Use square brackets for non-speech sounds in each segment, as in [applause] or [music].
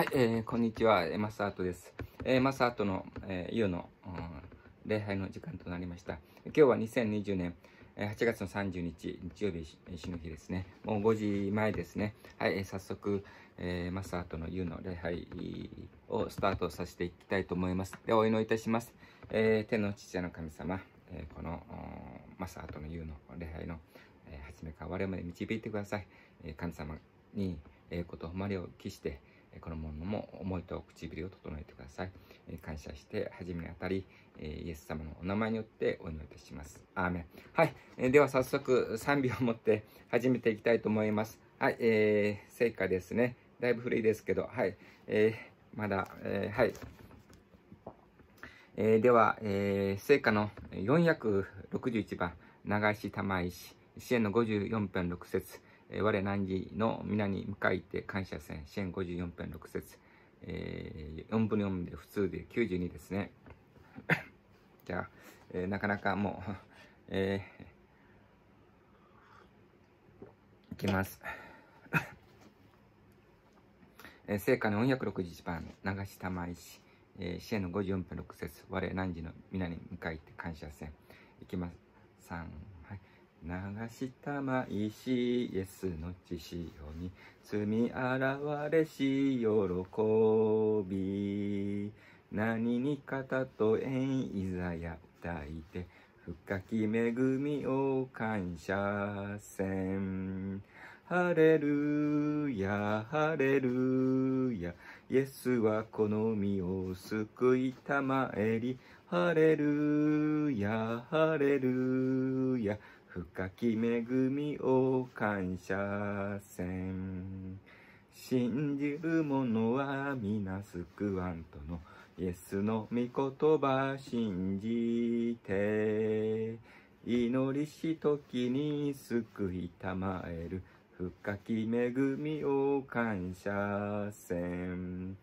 はい、えー、こんにちは、マスアートです。えー、マスアートの、えー、夜の、うん、礼拝の時間となりました。今日は2020年、え8月の30日、日曜日、死ぬ日ですね。もう5時前ですね。はい、えー、早速、えー、マスアートの夜の礼拝をスタートさせていきたいと思います。で、お祈りいたします。えー、天の父の神様、えー、このマスアートの夜の礼拝の、えー、初めから我々まで導いてください。えー、神様に、えー、こと誉れを期して、このものも思いと唇を整えてください。え感謝して、始めあたり、えイエス様のお名前によってお祈りいたします。アーメン。はい。えでは早速、賛美を持って始めていきたいと思います。はい。えー、聖火ですね。だいぶ古いですけど、はい。えー、まだ、えー、はい。えー、では、えー、聖火の461番、長石玉石、支援の54編6節我何時の皆に迎えて感謝戦、支援54編6節、えー、4分の4で普通で92ですね。[laughs] じゃあ、えー、なかなかもう、[laughs] えー、いきます。[laughs] えー、聖火の461番、流したまいし、えー、支援の54分6節、我何時の皆に迎えて感謝戦、いきます。3、流したまいしイエスの血潮に積み現れし喜び何にかたとえん、いざや抱いて深き恵みを感謝せんハレルヤハレルヤイエスはこの身を救いたまえりハレルヤハレルヤ深き恵みを感謝せん信じる者は皆救わんとのイエスの御言葉信じて祈りし時に救いたまえる深き恵みを感謝せん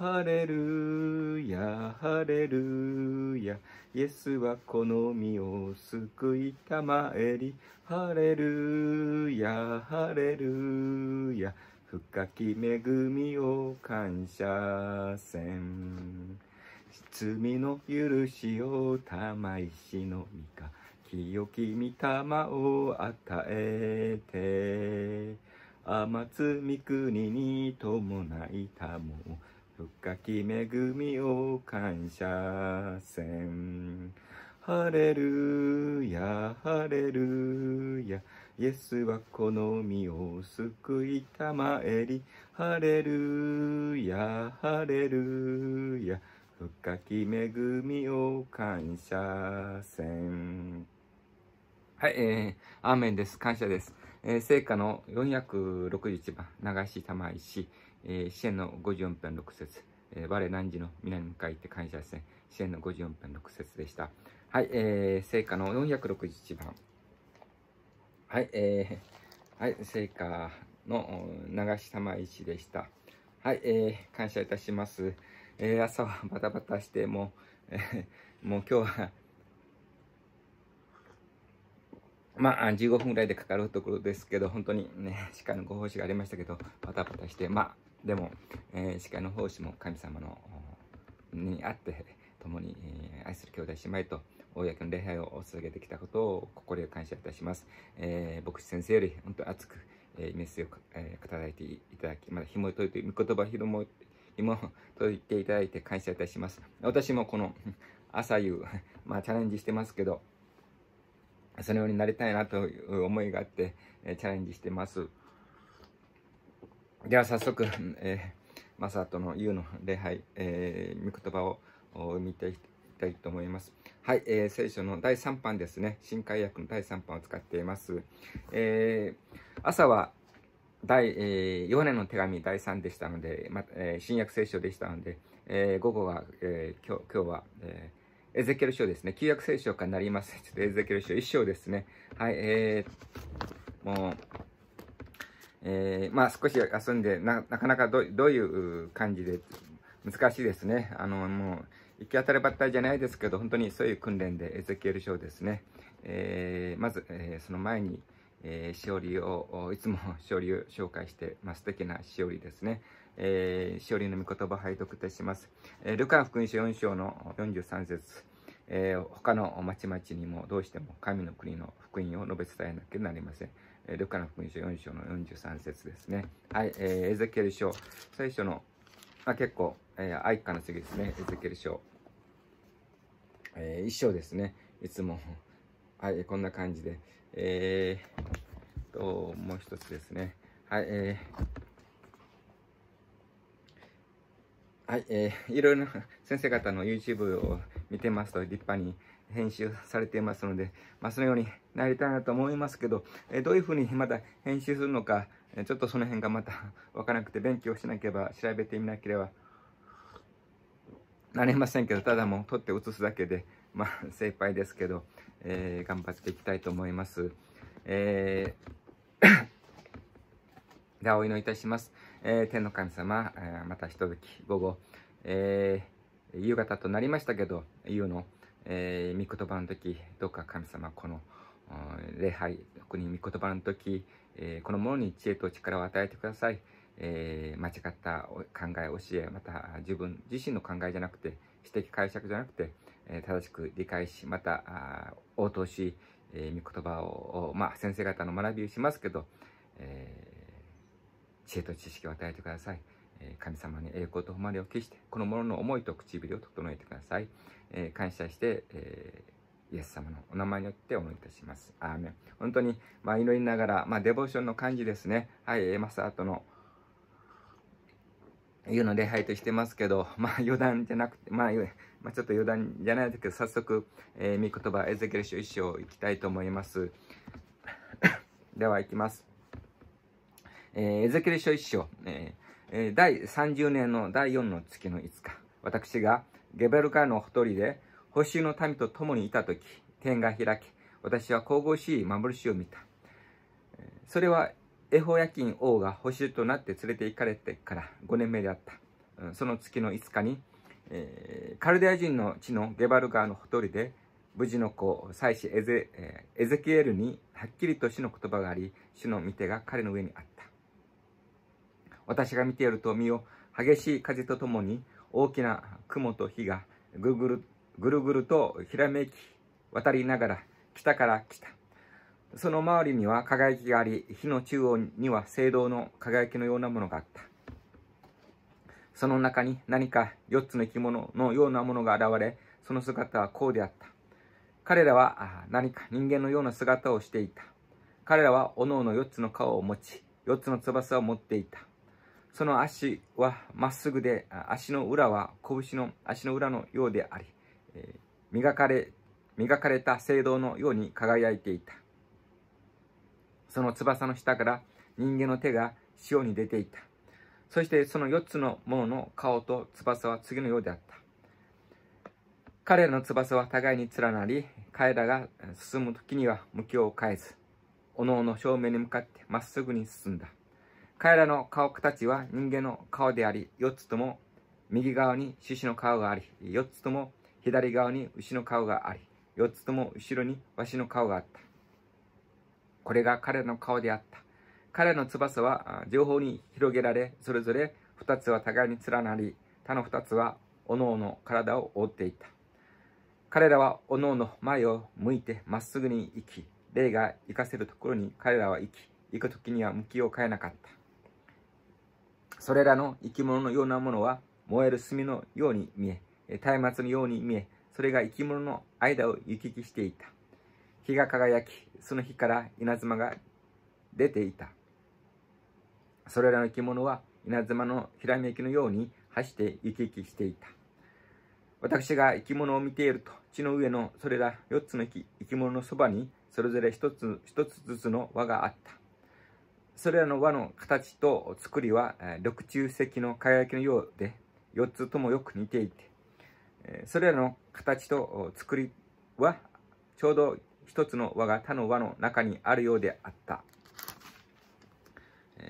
ハレルヤ、ハレルヤ。イエスはこの身を救いたまえり。ハレルヤ、ハレルヤ。深き恵みを感謝せん。罪の許しを玉石のみか。清き御霊を与えて。天津三国に伴いたも。深き恵みを感謝せん。ハレルヤ、ハレルヤ。イエスはこの身を救いたまえり。ハレルヤ、ハレルヤ。深き恵みを感謝せん。はい、えー、アーメンです。感謝です。えー、聖火の461番、流し玉石。えー、支援の54編6節、えー、我何時の皆に迎えって感謝せん。支援の54編6節でした。はい、えー、聖火の461番。はい、えー、はい、聖火の長下間石でした。はい、えー、感謝いたします。えー、朝はバタバタして、もう、えー、もう今日は、まあ、15分ぐらいでかかるところですけど、本当にね、鹿のご奉仕がありましたけど、バタバタして、まあ、でも、えー、会の奉仕も神様のにあって共に、えー、愛する兄弟姉妹と公の礼拝を続けてきたことを心よ感謝いたします、えー、牧師先生より本当に熱く、えー、メッセージを、えー、語いていただきまだ紐解いて御言葉紐も紐解いていただいて感謝いたします私もこの朝夕、まあ、チャレンジしてますけどそのようになりたいなという思いがあって、えー、チャレンジしてますでは早速、えー、マサトのうの礼拝、えー、御言葉を見ていきたいと思います。はい、えー、聖書の第3版ですね。新海訳の第3版を使っています。えー、朝は第、えー、ヨネの手紙第3でしたので、まえー、新約聖書でしたので、えー、午後は、えー、今日今日は、えー、エゼキエル書ですね。旧約聖書からなります。ちょっとエゼケル書一章ですね。はい、えー、もう、えー、まあ少し休んで、なかなかどどういう感じで、難しいですね。あの、もう、行き当たりばったりじゃないですけど、本当にそういう訓練で、エゼキエル賞ですね。えー、まず、えー、その前に、えー、しおりを、いつもしおりを紹介して、まあ、素敵なしおりですね。えー、しおりの御言葉拝読いたします。えー、ルカ福音書4章の43節。えー、他の町々にもどうしても神の国の福音を述べ伝えなければなりません。ルカの福音書4章の43節ですね。はい、えー、エゼケル書、最初の、まあ、結構、えー、愛花の次ですね、エゼケル書。えー、一章ですね、いつも。[laughs] はい、こんな感じで。えー、と、もう一つですね。はい、えー、はい、えー、いろいろな先生方の YouTube を見てますと立派に編集されていますので、まあ、そのようになりたいなと思いますけど、えどういうふうにまた編集するのか、えちょっとその辺がまたわからなくて勉強しなければ、調べてみなければなりませんけど、ただもう撮って写すだけで、まあ、精一杯ですけど、えー、頑張っていきたいと思います。えーで [coughs] お祈りいたします。えー、天の神様、えー、またひととき午後、えー、夕方となりましたけど、夕の、えー、御言葉の時、どうか神様、この、礼拝、特に御言葉の時、えー、このものに知恵と力を与えてください。えー、間違った考え、教え、また自分自身の考えじゃなくて、私的解釈じゃなくて、えー、正しく理解し、また、応答し、えー、御言葉を、まあ、先生方の学びをしますけど、えー、知恵と知識を与えてください。神様に栄光と誉れを期して、この者の思いと唇を整えてください。えー、感謝して、えー、イエス様のお名前によってお祈りいたします。アーメン。本当に、まあ、祈りながら、まあ、デボーションの感じですね。はい、マスアートの、いうの礼拝としてますけど、まあ、余談じゃなくて、まあ、まあ、ちょっと余談じゃないですけど、早速、えー、御言葉、エゼキエル書一章いきたいと思います。[coughs] では、いきます。えー、エゼキル書一章、えーえ第30年の第4の月の5日、私がゲベルカのほとりで、星の民と共にいた時、天が開き、私は神々しい幻を見た。それは、エホヤキン王が星となって連れて行かれてから5年目であった。その月の5日に、えー、カルデア人の地のゲバル川のほとりで、無事の子、祭司エゼ,、えー、エゼキエルにはっきりと死の言葉があり、主の御手が彼の上にあった。私が見ていると見よ、激しい風とともに大きな雲と火がぐぐるぐるぐるとひらめき渡りながら北から来た。その周りには輝きがあり、火の中央には聖堂の輝きのようなものがあった。その中に何か4つの生き物のようなものが現れ、その姿はこうであった。彼らは何か人間のような姿をしていた。彼らは各々4つの顔を持ち、4つの翼を持っていた。その足はまっすぐで、足の裏は拳の足の裏のようであり、えー、磨かれ、磨かれた聖堂のように輝いていた。その翼の下から人間の手が潮に出ていた。そしてその4つのものの顔と翼は次のようであった。彼らの翼は互いに連なり、彼らが進む時には向きを変えず、おのおの正面に向かってまっすぐに進んだ。彼らの顔形は人間の顔であり、4つとも右側に獅子の顔があり、4つとも左側に牛の顔があり、4つとも後ろにわしの顔があった。これが彼らの顔であった。彼らの翼は情報に広げられ、それぞれ2つは互いに連なり、他の2つはおのおの体を覆っていた。彼らはおのおの前を向いてまっすぐに行き、霊が行かせるところに彼らは行き、行く時には向きを変えなかった。それらの生き物のようなものは燃える炭のように見え、松明のように見え、それが生き物の間を行き来していた。日が輝き、その日から稲妻が出ていた。それらの生き物は稲妻のひらめきのように走って行き来していた。私が生き物を見ていると、地の上のそれら4つの生き物のそばに、それぞれ1つ ,1 つずつの輪があった。それらの輪の形と作りは、緑中石の輝きのようで、4つともよく似ていて、それらの形と作りは、ちょうど1つの輪が他の輪の中にあるようであった。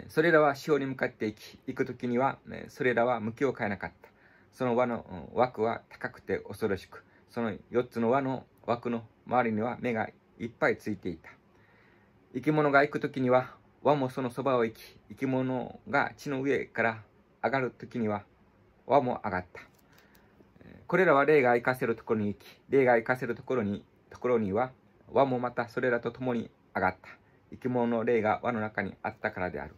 それらは潮に向かっていき、行く時には、それらは向きを変えなかった。その輪の枠は高くて恐ろしく、その4つの輪の枠の周りには目がいっぱいついていた。生き物が行く時には和もそのそばを行き、生き物が地の上から上がるときには、和も上がった。これらは霊が生かせるところに行き、霊が生かせるところに、ところには、和もまたそれらと共に上がった。生き物の霊が和の中にあったからである。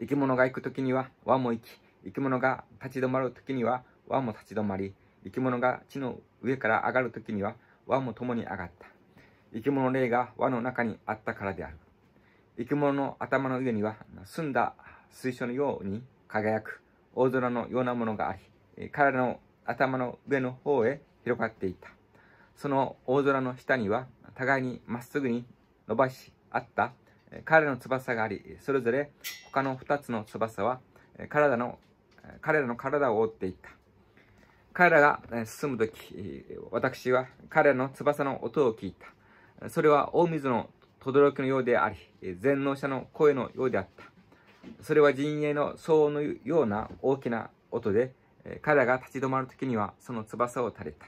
生き物が行くときには、和も行き、生き物が立ち止まるときには、和も立ち止まり、生き物が地の上から上がるときには、和も共に上がった。生き物の霊が和の中にあったからである。生き物の頭の上には澄んだ水晶のように輝く大空のようなものがあり、彼らの頭の上の方へ広がっていた。その大空の下には互いにまっすぐに伸ばしあった彼らの翼があり、それぞれ他の二つの翼は体の彼らの体を覆っていた。彼らが進むとき、私は彼らの翼の音を聞いた。それは大水の轟のようであり、全能者の声のようであった。それは陣営の騒音のような大きな音で、彼らが立ち止まるときにはその翼を垂れた。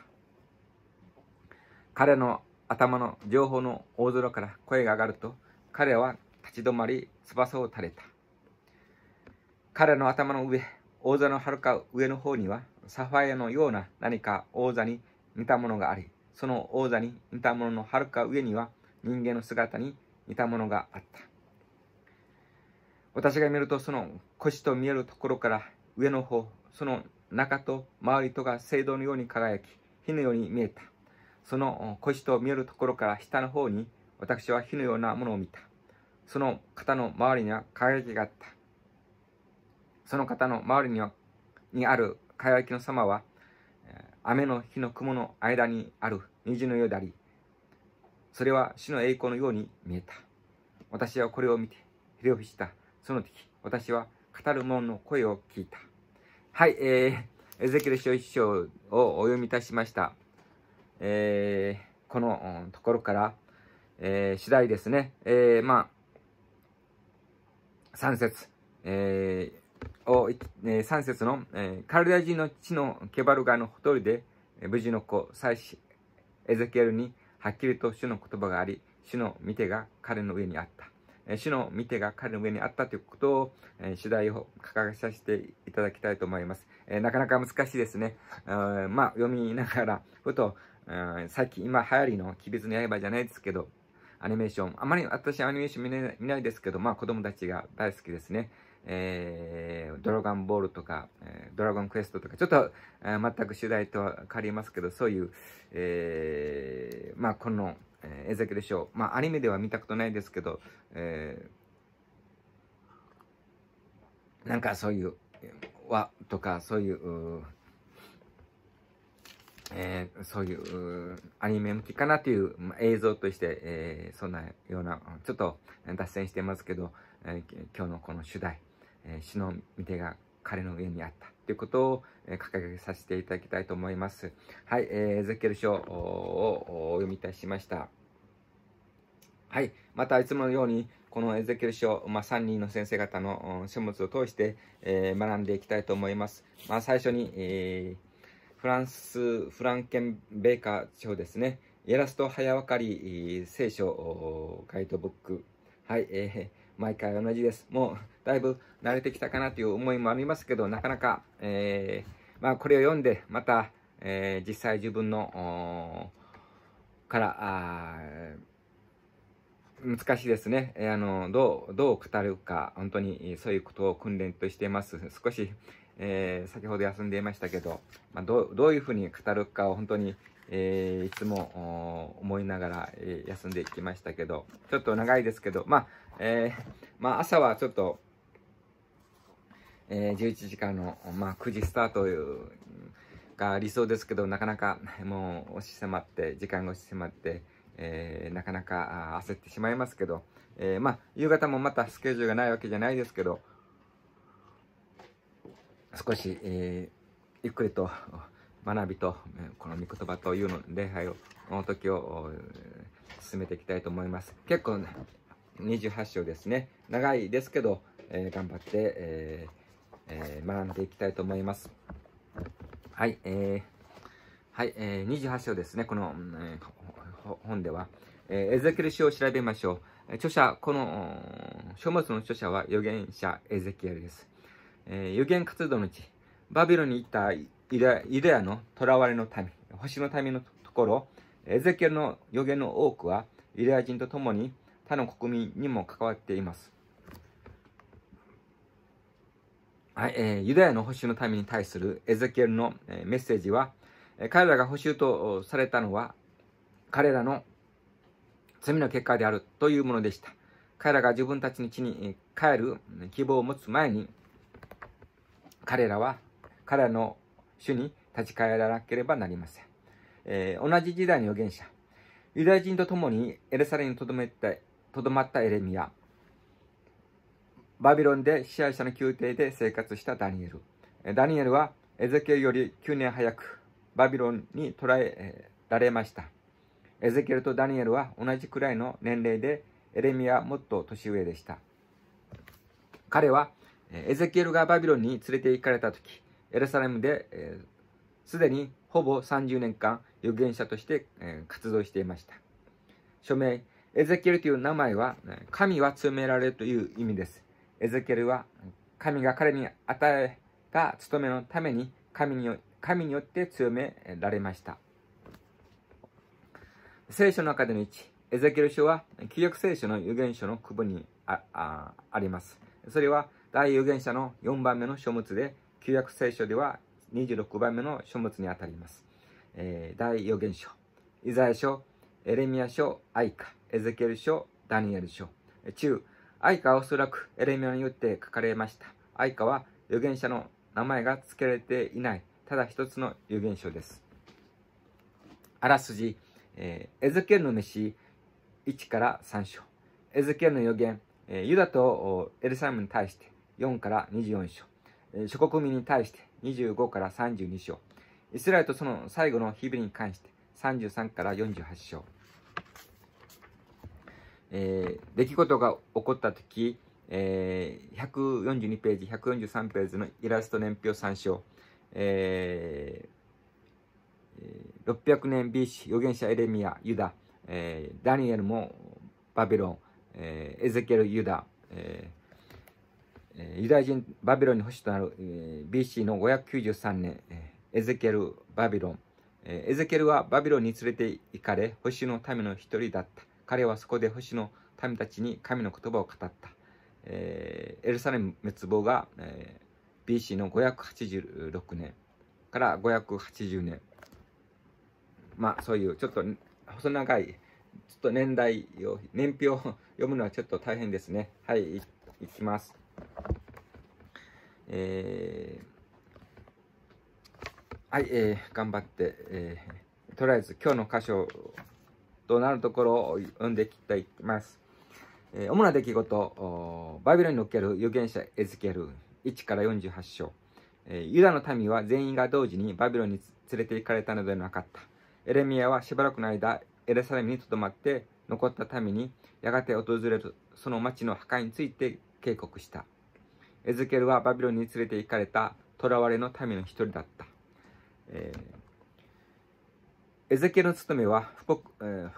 彼の頭の情報の大空から声が上がると、彼は立ち止まり翼を垂れた。彼の頭の上、王座のはるか上の方には、サファイアのような何か王座に似たものがあり、その王座に似たもののはるか上には、人間の姿に似たものがあった。私が見ると、その腰と見えるところから上の方、その中と周りとが聖堂のように輝き、火のように見えた。その腰と見えるところから下の方に、私は火のようなものを見た。その方の周りには輝きがあった。その方の周りにはにある輝きの様は、雨の日の雲の間にある虹のようであり、それは主の栄光のように見えた。私はこれを見て、ひれ伏した。その時、私は語る者の声を聞いた。はい、えー、エゼキエル書一章をお読みいたしました。えー、このところから、えー、次第ですね、えー、まあ、3節、えー、を、えー、3節の、えー、カルデア人の地のケバル川のほとりで、無事の子、祭司、エゼキエルにはっきりと主の言葉があり、主の見てが彼の上にあった。主の見てが彼の上にあったということを、主題を掲げさせていただきたいと思います。なかなか難しいですね。まあ、読みながら、ふと、さっき今流行りの鬼滅の刃じゃないですけど、アニメーション。あまり私アニメーション見ないですけど、まあ子供たちが大好きですね。えー、ドラゴンボールとか、えー、ドラゴンクエストとか、ちょっと、えー、全く主題とは変わりますけど、そういう、えー、まあ、この、えー、エゼキしょう。まあ、アニメでは見たことないですけど、えー、なんかそういう、和とか、そういう、うえー、そういうアニメ向きかなという、まあ、映像として、えー、そんなような、ちょっと脱線してますけど、えー、今日のこの主題。え主の御手が彼の上にあったということを、え掲げさせていただきたいと思います。はい、えー、ゼッケル書をお読みいたしました。はい。また、いつものように、このエゼキエル書、まあ、3人の先生方の書物を通して、えー、学んでいきたいと思います。まあ、最初に、えー、フランス、フランケン・ベーカー賞ですね。イラスト早分かり聖書ガイドブック。はい、えー、毎回同じです。もう、だいぶ慣れてきたかなという思いもありますけど、なかなか、えー、まあ、これを読んで、また、えー、実際自分の、から、難しいですね。えー、あの、どう、どう語るか、本当にそういうことを訓練としています。少し、えー、先ほど休んでいましたけど、まあ、どう、どういうふうに語るかを本当に、えー、いつも思いながら、え休んでいきましたけど、ちょっと長いですけど、まあ、えまあ、朝はちょっと、えー、11時間の、まあ、9時スタートが理想ですけど、なかなかもう押し迫って、時間が押し迫って、えー、なかなか焦ってしまいますけど、えー、まあ、夕方もまたスケジュールがないわけじゃないですけど、少し、えー、ゆっくりと学びと、この御言葉というの礼拝を、の時を進めていきたいと思います。結構、ね、28章ですね。長いですけど、えー、頑張って、えーえー、学んでいきたいと思います。はい、えー、はい、えー、28章ですね、この、えー、本では。えー、エゼキエル書を調べましょう。著者、この書物の著者は預言者エゼキエルです。えー、預言活動のうち、バビロンに行ったイデアの囚われの民、星の民のところ、エゼキエルの預言の多くは、ユダヤ人と共に他の国民にも関わっています。はいえー、ユダヤの保守の民に対するエゼキエルの、えー、メッセージは、えー、彼らが保守とされたのは彼らの罪の結果であるというものでした。彼らが自分たちの地に帰る希望を持つ前に彼らは彼らの主に立ち返らなければなりません。えー、同じ時代の預言者、ユダヤ人と共にエルサレムにとどまったエレミア、バビロンで支配者の宮廷で生活したダニエル。ダニエルはエゼキエルより9年早くバビロンに捕らえられました。エゼキエルとダニエルは同じくらいの年齢で、エレミアもっと年上でした。彼はエゼキエルがバビロンに連れて行かれた時、エルサレムですで、えー、にほぼ30年間預言者として、えー、活動していました。署名、エゼキエルという名前は、神は詰められるという意味です。エゼケルは神が彼に与えた務めのために神に神によって強められました。聖書の中での1、エゼケル書は旧約聖書の預言書の区分にあります。それは大預言者の4番目の書物で、旧約聖書では26番目の書物にあたります。えー、大預言書、イザヤ書、エレミア書、アイカ、エゼケル書、ダニエル書、中、愛歌はおそらくエレミアによって書かれました。愛歌は預言者の名前が付けられていない、ただ一つの預言書です。あらすじ、えー、エゼケルの飯1から3章。エゼケルの預言、えー、ユダとエルサレムに対して4から24章。諸国民に対して25から32章。イスラエルとその最後の日々に関して33から48章。えー、出来事が起こった時、えー、142ページ、143ページのイラスト年表参照、えー、600年 BC 預言者エレミア、ユダ、えー、ダニエルもバビロン、えー、エゼケル、ユダ、えーユダヤ人バビロンに保守となる、えー、BC の593年、エゼケル・バビロン、えー、エゼケルはバビロンに連れて行かれ、保守の民の一人だった。彼はそこで星の民たちに神の言葉を語った。えー、エルサレム滅亡が、えー、BC の586年から580年。まあそういうちょっと細長い、ちょっと年代を、年表を読むのはちょっと大変ですね。はい、いいきます。えー、はい、えー、頑張って、えー、とりあえず今日の箇所となるところを読んできいきます。えー、主な出来事、バビロンにおける預言者エズケル1から48章、えー、ユダの民は全員が同時にバビロンに連れて行かれたのではなかった。エレミアはしばらくの間、エルサレムにとどまって残った民にやがて訪れるその町の破壊について警告した。エズケルはバビロンに連れて行かれた囚われの民の一人だった。えーエゼキエルの務めは、えー、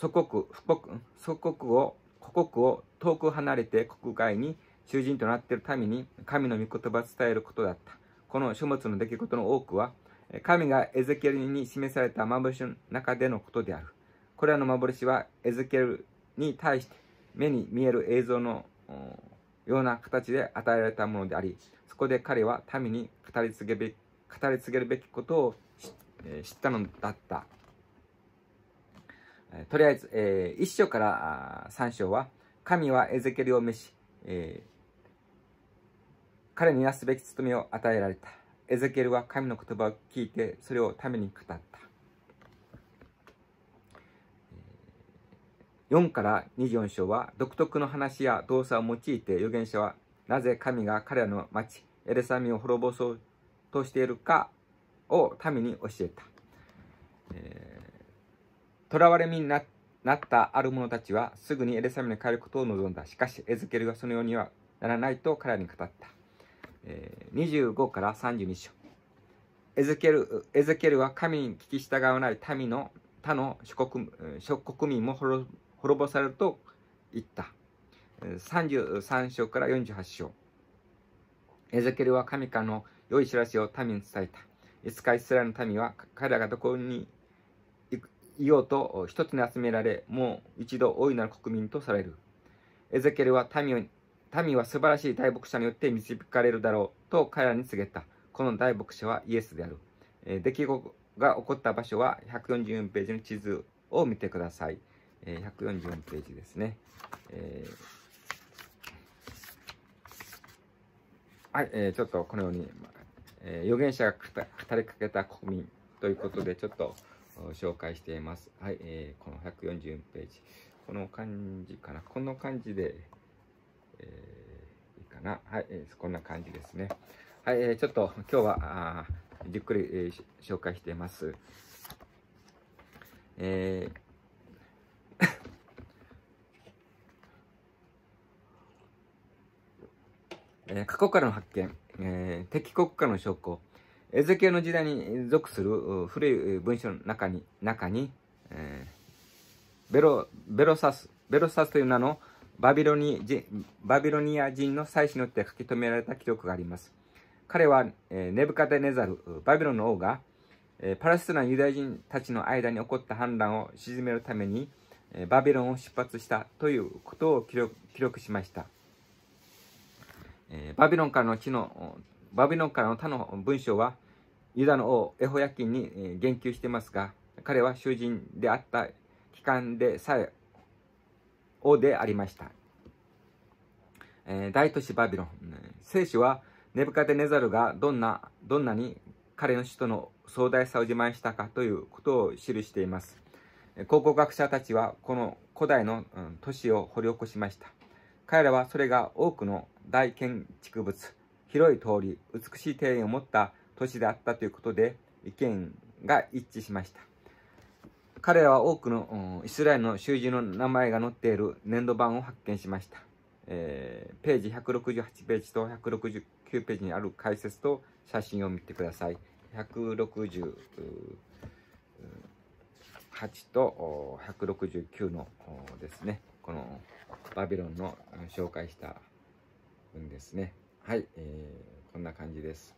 祖国、国、祖国を、故国を遠く離れて国外に囚人となっているために、神の御言葉を伝えることだった。この書物の出来事の多くは、神がエゼキエルに示された幻の中でのことである。これらの幻は、エゼキエルに対して目に見える映像のような形で与えられたものであり、そこで彼は民に語り継げべき語り継げるべきことをえー、知ったのだった。えー、とりあえず、えー、1章から3章は、神はエゼケルを召し、えー、彼になすべき務めを与えられた。エゼケルは神の言葉を聞いて、それをために語った。4から24章は独特の話や動作を用いて預言者はなぜ神が彼らの町エレサミを滅ぼそうとしているかを民に教えた。えー、囚われ身になったある者たちはすぐにエルサレムに帰ることを望んだ。しかし、エズケルがそのようにはならないと彼らに語った。えー、25から32章。エズケルエズケルは神に聞き従わない民の他の諸国諸国民も滅ぼされると言った。33章から48章。エゼケルは神からの良い知らせを民に伝えた。カイスラの民は彼らがどこにいようと一つに集められ、もう一度大いなる国民とされる。エゼケルは民民は素晴らしい大牧者によって導かれるだろうと彼らに告げた。この大牧者はイエスである。えー、出来事が起こった場所は144ページの地図を見てください。えー、144ページですね。えー、はい、えー、ちょっとこのようにえー、預言者が語りかけた国民ということで、ちょっと紹介しています。はい、えー、この140ページ。この漢字かな。この漢字で、えー、いいかな。はい、えー、こんな感じですね。はい、えー、ちょっと今日は、あじっくり、えー、紹介しています。えー [laughs] え過去からの発見。えー、敵国家の証拠、エゼキエの時代に属する古い文書の中に、中に、えー、ベロ、ベロサス、ベロサスという名のバビロニバビロニア人の祭司によって書き留められた記録があります。彼は、えー、ネブカデネザル、バビロンの王が、えー、パレスチナユダヤ人たちの間に起こった反乱を鎮めるために、えー、バビロンを出発したということを記録しました。えー、バビロンからの地の、バビロンからの他の文章は、ユダの王エホヤキンに言及していますが、彼は囚人であった期間でさえ王でありました。えー、大都市バビロン。聖書はネブカデネザルがどんな、どんなに彼の首都の壮大さを自慢したかということを記しています。考古学者たちはこの古代の都市を掘り起こしました。彼らはそれが多くの大建築物、広い通り、美しい庭園を持った都市であったということで意見が一致しました。彼らは多くの、イスラエルの囚人の名前が載っている粘土板を発見しました。えー、ページ168ページと169ページにある解説と写真を見てください。168と169のですね、このバビロンの紹介したですねはい、えー、こんな感じです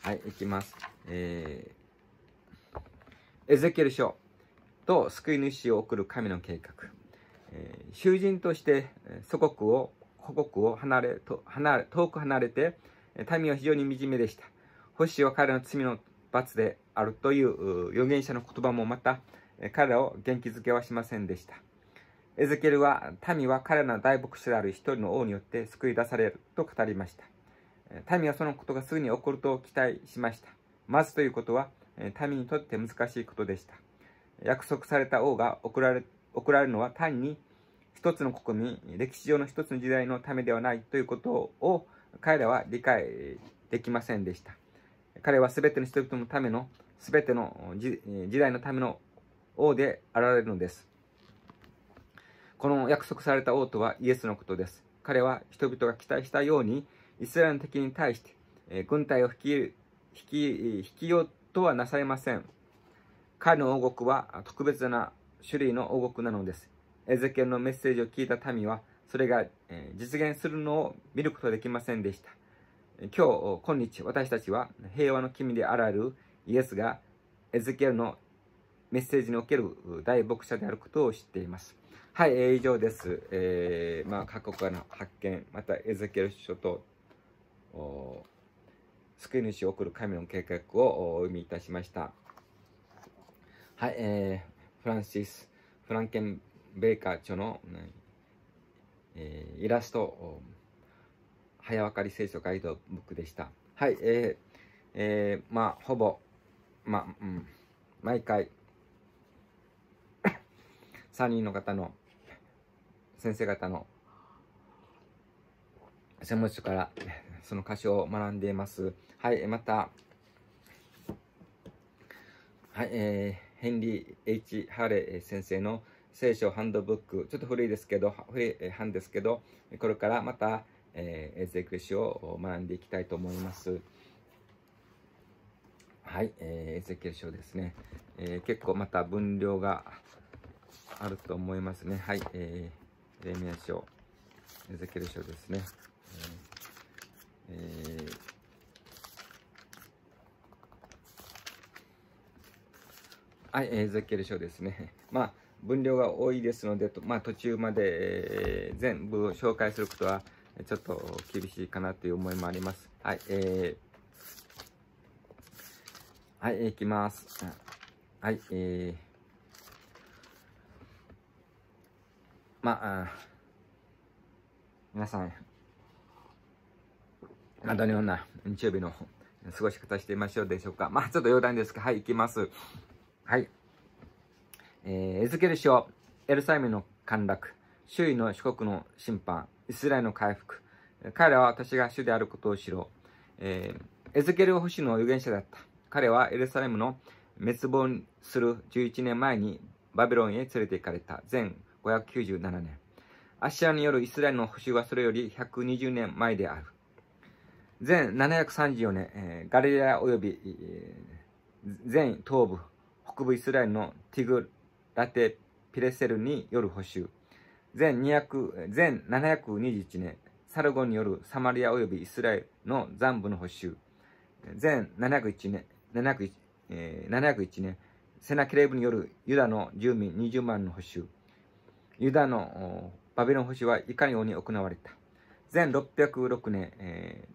はいいきますえー、エゼケル書と救い主を送る神の計画、えー、囚人として祖国を故国を離れと離れ遠く離れて民は非常に惨めでした星は彼の罪の罰であるという預言者の言葉もまた彼らを元気づけはしませんでしたエゼケルは、民は彼らの大牧師である一人の王によって救い出されると語りました。民はそのことがすぐに起こると期待しました。まずということは、民にとって難しいことでした。約束された王が送られ送られるのは単に一つの国民、歴史上の一つの時代のためではないということを彼らは理解できませんでした。彼は全ての人々のための、全ての時代のための王であられるのです。この約束された王とはイエスのことです。彼は人々が期待したように、イスラエルの敵に対して、え軍隊を率いる、引き、ようとはなされません。彼の王国は特別な種類の王国なのです。エゼケルのメッセージを聞いた民は、それが、え実現するのを見ることはできませんでした。今日、今日、私たちは平和の君であられるイエスがエゼケルのメッセージにおける大牧者であることを知っています。はい、えー、以上です。えー、まあ、各国の発見、またエゼキエル書と、救い主を送る神の計画をお意味いたしました。はい、えー、フランシス・フランケン・ベイカー著の、えー、イラスト、早分かり聖書ガイドブックでした。はい、えー、えー、まあ、ほぼ、まあ、うん、毎回、3 [coughs] 人の方の先生方の専門書から [laughs] その歌詞を学んでいます。はい、また、はい、えー、ヘンリー・ H・ ハーレ先生の聖書ハンドブック、ちょっと古いですけど、古い版ですけど、これからまた、えー、エゼクシを学んでいきたいと思います。はい、えー、エゼキエル書ですね、えー、結構また分量があると思いますね。はい、えーエレミア書、エゼケル書ですね。えー、えー、はい、エゼケル書ですね。まあ、分量が多いですので、まあ、途中まで、えー、全部を紹介することは、ちょっと厳しいかなという思いもあります。はい、えー、はい、いきます。はい、えーまあ、皆さん、まあ、どのような日曜日の過ごし方してみましょうでしょうか。まあ、ちょっと余談ですが、はい、いきます。はい。えー、エズケル書、エルサイムの陥落、周囲の四国の審判、イスラエルの回復、彼らは私が主であることを知ろう。えー、エズケル星の預言者だった。彼はエルサレムの滅亡する11年前にバビロンへ連れて行かれた。全597年。アッシャーによるイスラエルの補修はそれより120年前である。全734年、えー、ガリラ及び、えー、全東部、北部イスラエルのティグラテ・ピレセルによる補修。全200全721年、サルゴによるサマリア及びイスラエルの残部の補修。全701年、701, えー、701年、セナキレブによるユダの住民20万の補修。ユダのバビロン保守はいかように行われた。全606年、えー、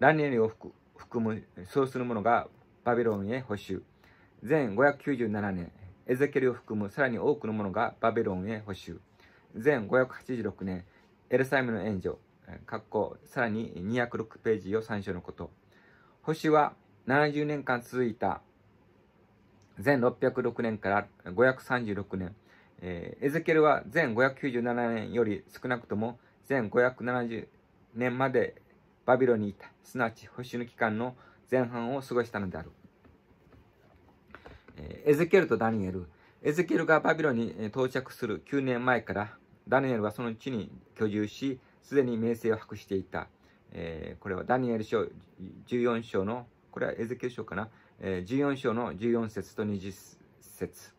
ランニエルを含む、そうする者がバビロンへ保守。全597年、エゼケルを含むさらに多くの者がバビロンへ保守。全586年、エルサイムの援助、括弧さらに206ページを参照のこと。星は70年間続いた全606年から536年、えー、エゼケルは全597年より少なくとも全570年までバビロンにいた、すなわち保守の期間の前半を過ごしたのである。えー、エゼケルとダニエル。エゼケルがバビロンに到着する9年前から、ダニエルはその地に居住し、すでに名声を博していた。えー、これはダニエル書14章の、これはエゼケル書かな、えー、14章の14節と20節。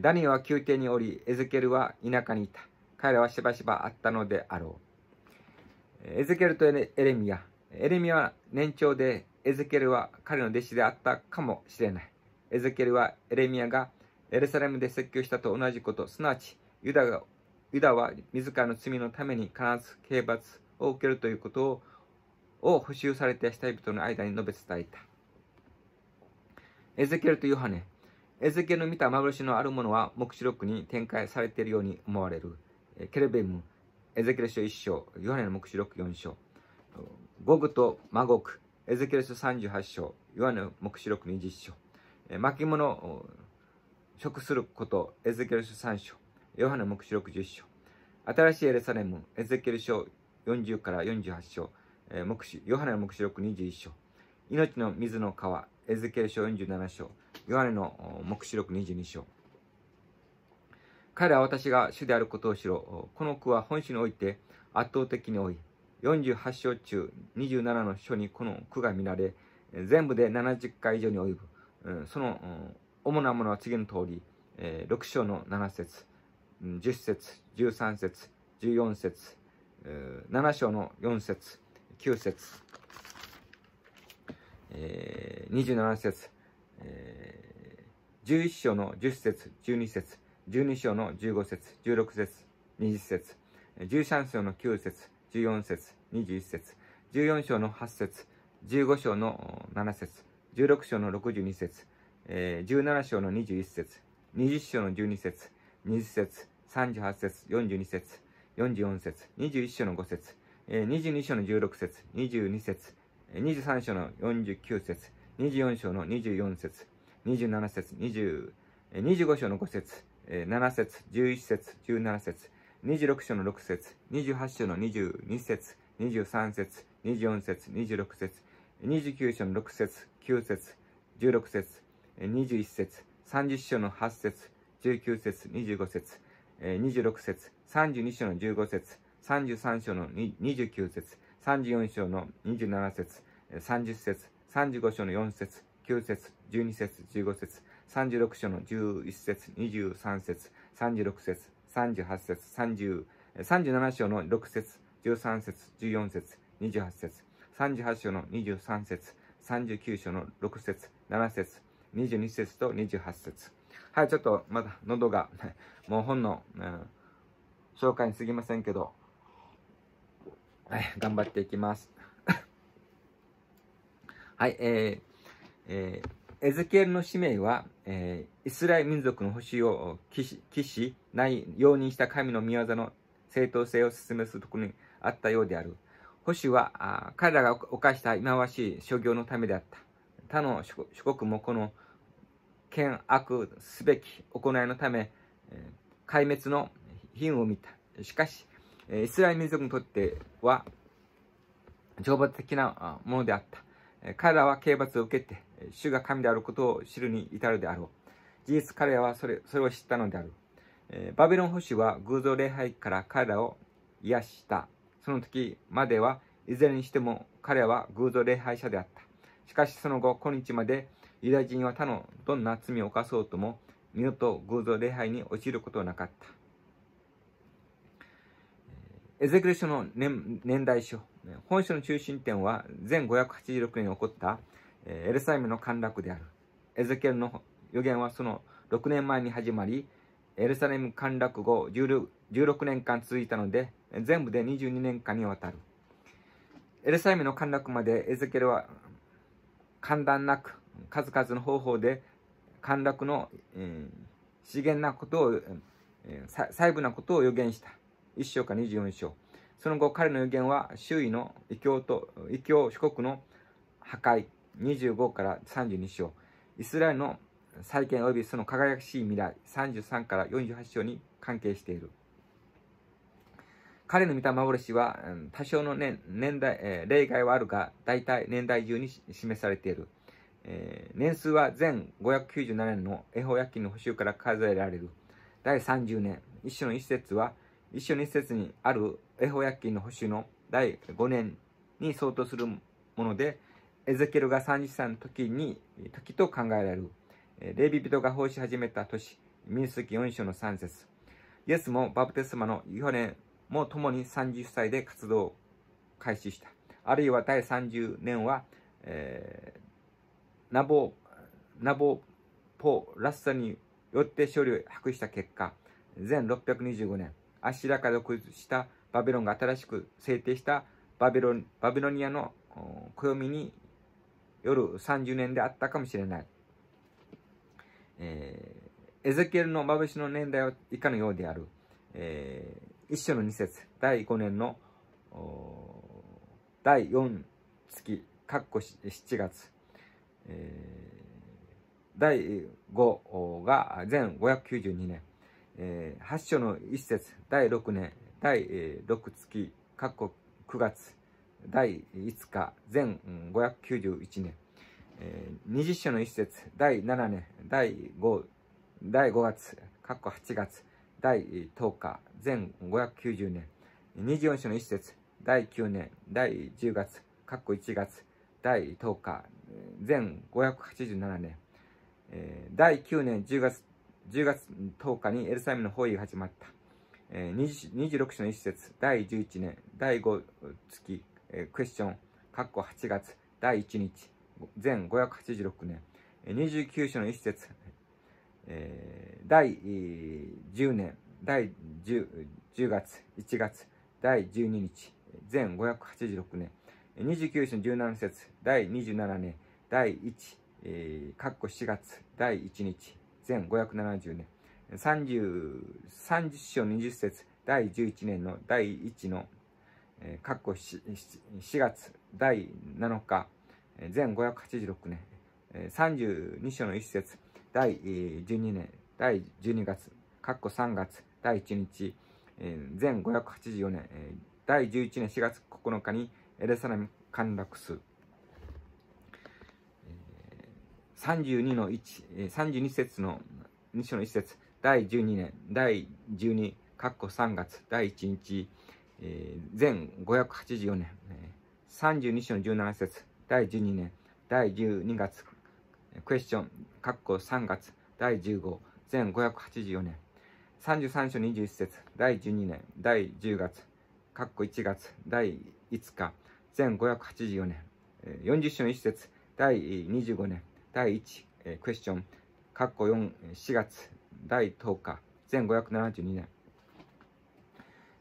ダニエは宮廷におり、エゼケルは田舎にいた。彼らはしばしばあったのであろう。エゼケルとエレミア。エレミアは年長で、エゼケルは彼の弟子であったかもしれない。エゼケルはエレミアがエルサレムで説教したと同じこと、すなわちユダがユダは自らの罪のために必ず刑罰を受けるということを補修されてした人の間に述べ伝えた。エゼケルとヨハネ、エゼキエの見た幻のあるものは、目視録に展開されているように思われる。ケレベム、エゼキエ書1章、ヨハネの目視録4章。ゴグとマゴク、エゼキエ書38章、ヨハネの目視録20章。巻物、食すること、エゼキエ書3章、ヨハネの目視録10章。新しいエルサレム、エゼキエル書40から48章、え目視ヨハネの目視録21章、命の水の川、エゼキエル書47章、ヨハネの黙示録22章。彼は私が主であることを知ろう。この句は本書において圧倒的に多い。48章中27の書にこの句が見られ、全部で70回以上に及ぶ。その主なものは次の通り、6章の7節、10節、13節、14節、7章の4節、9節、えー、27節、えー、11章の10節12節12章の15節16節20節13章の9節14節21節14章の8節15章の7節16章の62節、えー、17章の21節20章の12節20節38節42節44節21章の5節、えー、22章の16節22節23章の49節、24章の24節、27節、2 5章の5節、7節、11節、17節、26章の6節、28章の22節、23節、24節、26節、29章の6節、9節、16節、21節、30章の8節、19節、25節、26節、32章の15節、33章の29節、34章の27節、30節、35章の4節、9節、12節、15節、36章の11節、23節、36節、38節、3 7章の6節、13節、14節、28節、38章の23節、39章の6節、7節、22節と28節。はい、ちょっとまだ喉がもう本の、うん、紹介にすぎませんけど、はい、頑張っていきます。[laughs] はい、えー、えー、エゼキエルの使命は、えー、イスラエル民族の星を騎士、ない容認した神の御業の正当性を説明するところにあったようである。星は、あ彼らが犯した忌まわしい諸行のためであった。他の諸国もこの険悪すべき行いのため、えー、壊滅の品を見た。しかし、イスラエル民族にとっては、懲罰的なものであった。彼らは刑罰を受けて、主が神であることを知るに至るであろう。事実彼らはそれそれを知ったのである。バビロン保守は偶像礼拝から彼らを癒した。その時までは、いずれにしても彼らは偶像礼拝者であった。しかしその後、今日までユダヤ人は他のどんな罪を犯そうとも、二度と偶像礼拝に陥ることはなかった。エゼクル書の年年代書。本書の中心点は、前586年に起こったエルサイムの陥落である。エゼケルの予言はその6年前に始まり、エルサレム陥落後16年間続いたので、全部で22年間にわたる。エルサイムの陥落までエゼケルは簡単なく数々の方法で陥落の、えー、資源なことを、えー、細部なことを予言した。1章か24章。その後、彼の予言は周囲の異教と、異教諸国の破壊、25から32章。イスラエルの再建及びその輝かしい未来、33から48章に関係している。彼の見た幻は、多少の年年代、えー、例外はあるが、大体年代中に示されている。えー、年数は全597年の恵方薬金の補修から数えられる。第30年、一種の一節は、一緒に施設にあるエホヤッキの保守の第5年に相当するもので、エゼケルが30歳の時に、時と考えられる。レビ人が奉仕始めた年、民主記4章の3節イエスもバプテスマのヨハネも共に30歳で活動を開始した。あるいは第30年は、えー、ナボ、ナボポ・ラッサによって勝利を博した結果、全625年、アッシラ独立したバビロンが新しく制定したバビロバビロニアの暦による30年であったかもしれない。えー、エゼキエルの幻の年代は以下のようである。えー、一章の二節、第5年の第4月、かっこ7月、えー、第5が全592年。えー、8章の一節、第6年、第、えー、6月、各国9月、第5日、全591年、えー、20章の一節、第7年、第5、第5月、各国8月、第10日、全590年、24章の一節、第9年、第10月、各国1月、第10日、全587年、えー、第9年10月10月10日にエルサイムの包囲が始まった。えー、26章の一節、第11年、第5月、えー、クエスチョン、括弧8月、第1日、全586年、29章の一節、えー、第10年、第 10, 10月、1月、第12日、全586年、29章17節、第27年、第1、えー、括弧4月、第1日、全570年、30章20節第11年の第1の、えー、括弧 4, 4月第7日、全586年、32章の1節第12年、第12月、括弧3月、第1日、全584年、第11年4月9日にエルサレム陥落する。32の1、32節の2章の1節第12年、第12、かっ3月、第1日、えー、全584年、32章の17節第12年、第12月、クエスチョン、かっ3月、第15、全584年、33章21節第12年、第10月、かっ1月、第5日、全584年、40章1節第25年、第1、えー、クエスチョン、括弧4、4月、第10日、1572年。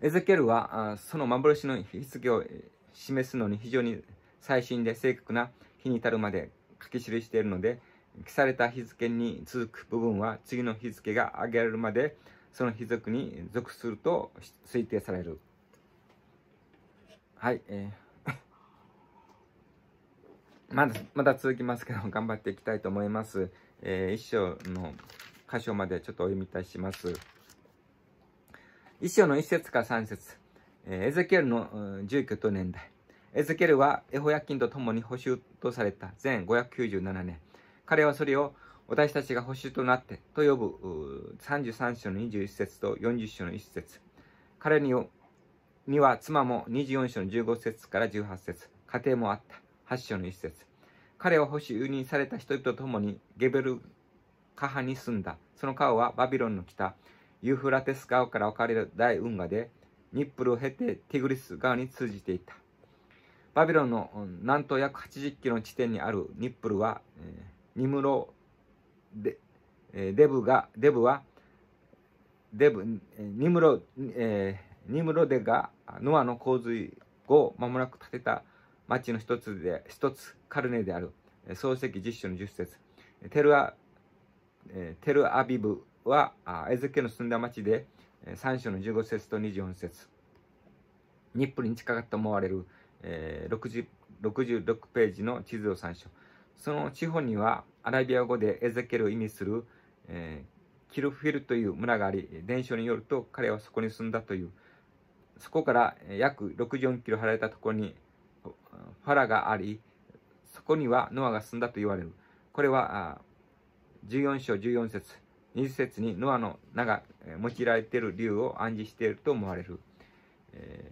エゼケルは、その幻の日付を示すのに非常に最新で正確な日に至るまで書き記しているので、記された日付に続く部分は次の日付が挙げられるまで、その日付に属すると推定される。はい、えーまだ、まだ続きますけど、頑張っていきたいと思います。えー、一章の箇所までちょっとお読みいたします。一章の一節から三節。えー、エゼケルの住居と年代。エゼケルはエホヤキンと共に補修とされた全597年。彼はそれを私たちが補修となってと呼ぶ33章の21節と40章の1節彼には妻も24章の15節から18節家庭もあった。8章の一節彼は保守にされた人々と共にゲベルカハに住んだ。その川はバビロンの北、ユーフラテス川から分かれる大運河で、ニップルを経てティグリス川に通じていた。バビロンの南東約80キロの地点にあるニップルは、えニムロデ,、えデブが、デブは、デブ、ニムロ、えニムロデがノアの洪水後、間もなく建てた町の一つで、一つカルネである、創世記10章の10節テルア、テルアビブは、エゼケの住んだ町で、3章の15節と24節ップルに近かったと思われる、えー、66ページの地図を参照。その地方には、アラビア語でエゼケルを意味する、えー、キルフィルという村があり、伝承によると彼はそこに住んだという、そこから約64キロ離れたところにファラがあり、そこにはノアが住んだと言われる。これは、14章14節20節にノアの名が用いられている竜を暗示していると思われる。え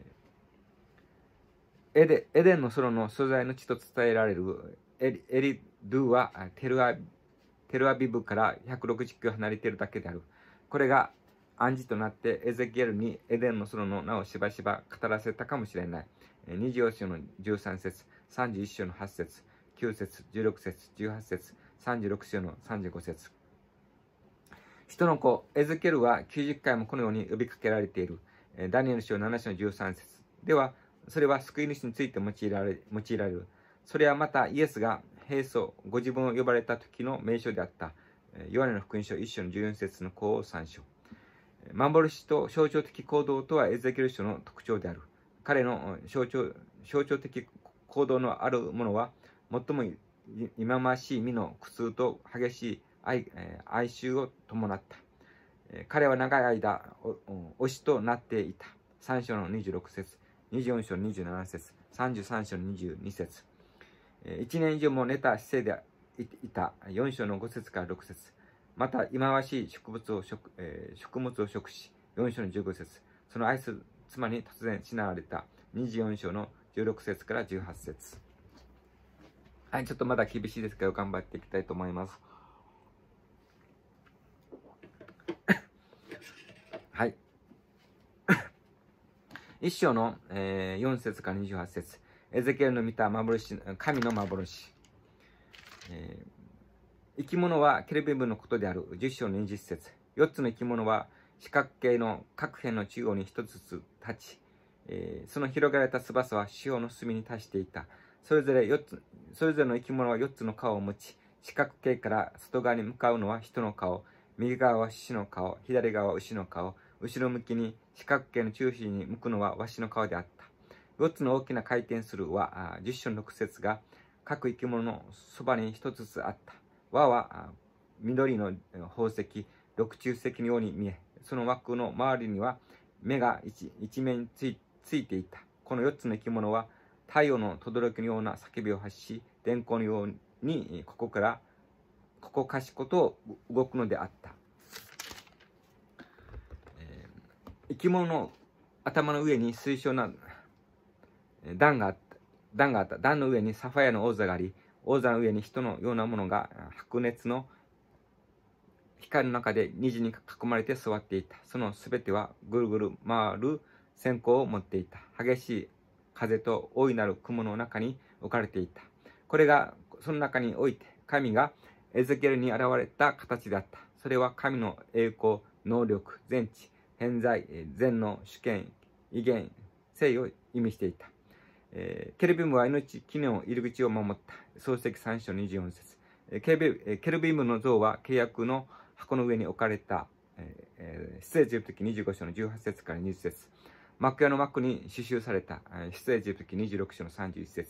ー、エデエデンの空の素材の地と伝えられるエリエリドゥはテルアテルアビブから160キロ離れているだけである。これが暗示となってエゼキエルにエデンの空の名をしばしば語らせたかもしれない。24章の13節31章の8節9節16節18節36章の35節人の子、エゼケルは90回もこのように呼びかけられている。ダニエル書7章の13節では、それは救い主について用いられ用いられる。それはまたイエスが平素、ご自分を呼ばれた時の名称であった。ヨハネの福音書1章の14節の項を参照。幻と象徴的行動とはエゼケル書の特徴である。彼の象徴象徴的行動のあるものは、最も忌ましい身の苦痛と激しい哀哀愁を伴った。彼は長い間、推しとなっていた。3章の26節、24章の27節、33章の22節。1年以上も寝た姿勢でいた4章の5節から6節。また、忌まわしい植物を食、えー、物を食し、4章の15節。その愛する妻に突然失われた24章の16節から18節はい、ちょっとまだ厳しいですけど、頑張っていきたいと思います。[coughs] はい。[coughs] 一章の、えー、4節から28節エゼキエルの見た幻、神の幻。えー、生き物はケルビムのことである。10章の20節4つの生き物は四角形の各辺の中央に一つずつ立ち、えー、その広げられた翼は潮の隅に達していた。それぞれ4つ、それぞれの生き物は4つの顔を持ち、四角形から外側に向かうのは人の顔、右側は獅子の顔、左側は牛の顔、後ろ向きに四角形の中心に向くのはわしの顔であった。4つの大きな回転するは10種の屈折が各生き物のそばに1つずつあった。和は緑の宝石、六中石のように見え、その枠の周りには目が一一面ついていた。この4つの生き物は太陽の轟のような叫びを発し、電光のようにここから、ここかしこと動くのであった。えー、生き物の頭の上に水晶な段があった。段があった。段の上にサファイアの王座があり、王座の上に人のようなものが白熱の光の中で虹に囲まれて座っていた。そのすべてはぐるぐる回る線香を持っていた。激しい風と大いなる雲の中に置かれていた。これが、その中において、神がエゼケルに現れた形だった。それは神の栄光、能力、全知、偏在、善の主権、威厳、性を意味していた。えー、ケルビムは命、記念を入り口を守った。創世記3章24節、ケルビムの像は契約の箱の上に置かれた、えー、出エジプト記25章の18節から20節幕屋の幕に刺繍された、出エジプト記26章の31節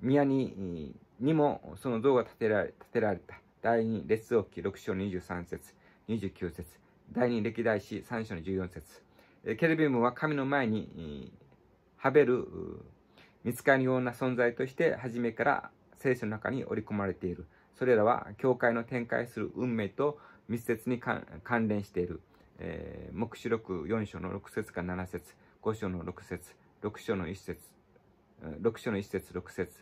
宮ににもその像が建てられ建てられた第2列王記6章の23節29節第2歴代史3章の14節ケルビムは神の前にはべる見つかるような存在として初めから聖書の中に織り込まれているそれらは教会の展開する運命と密接に関連している、えー、目視録4章の6節か7節5章の6節6章の1節6章の1節6節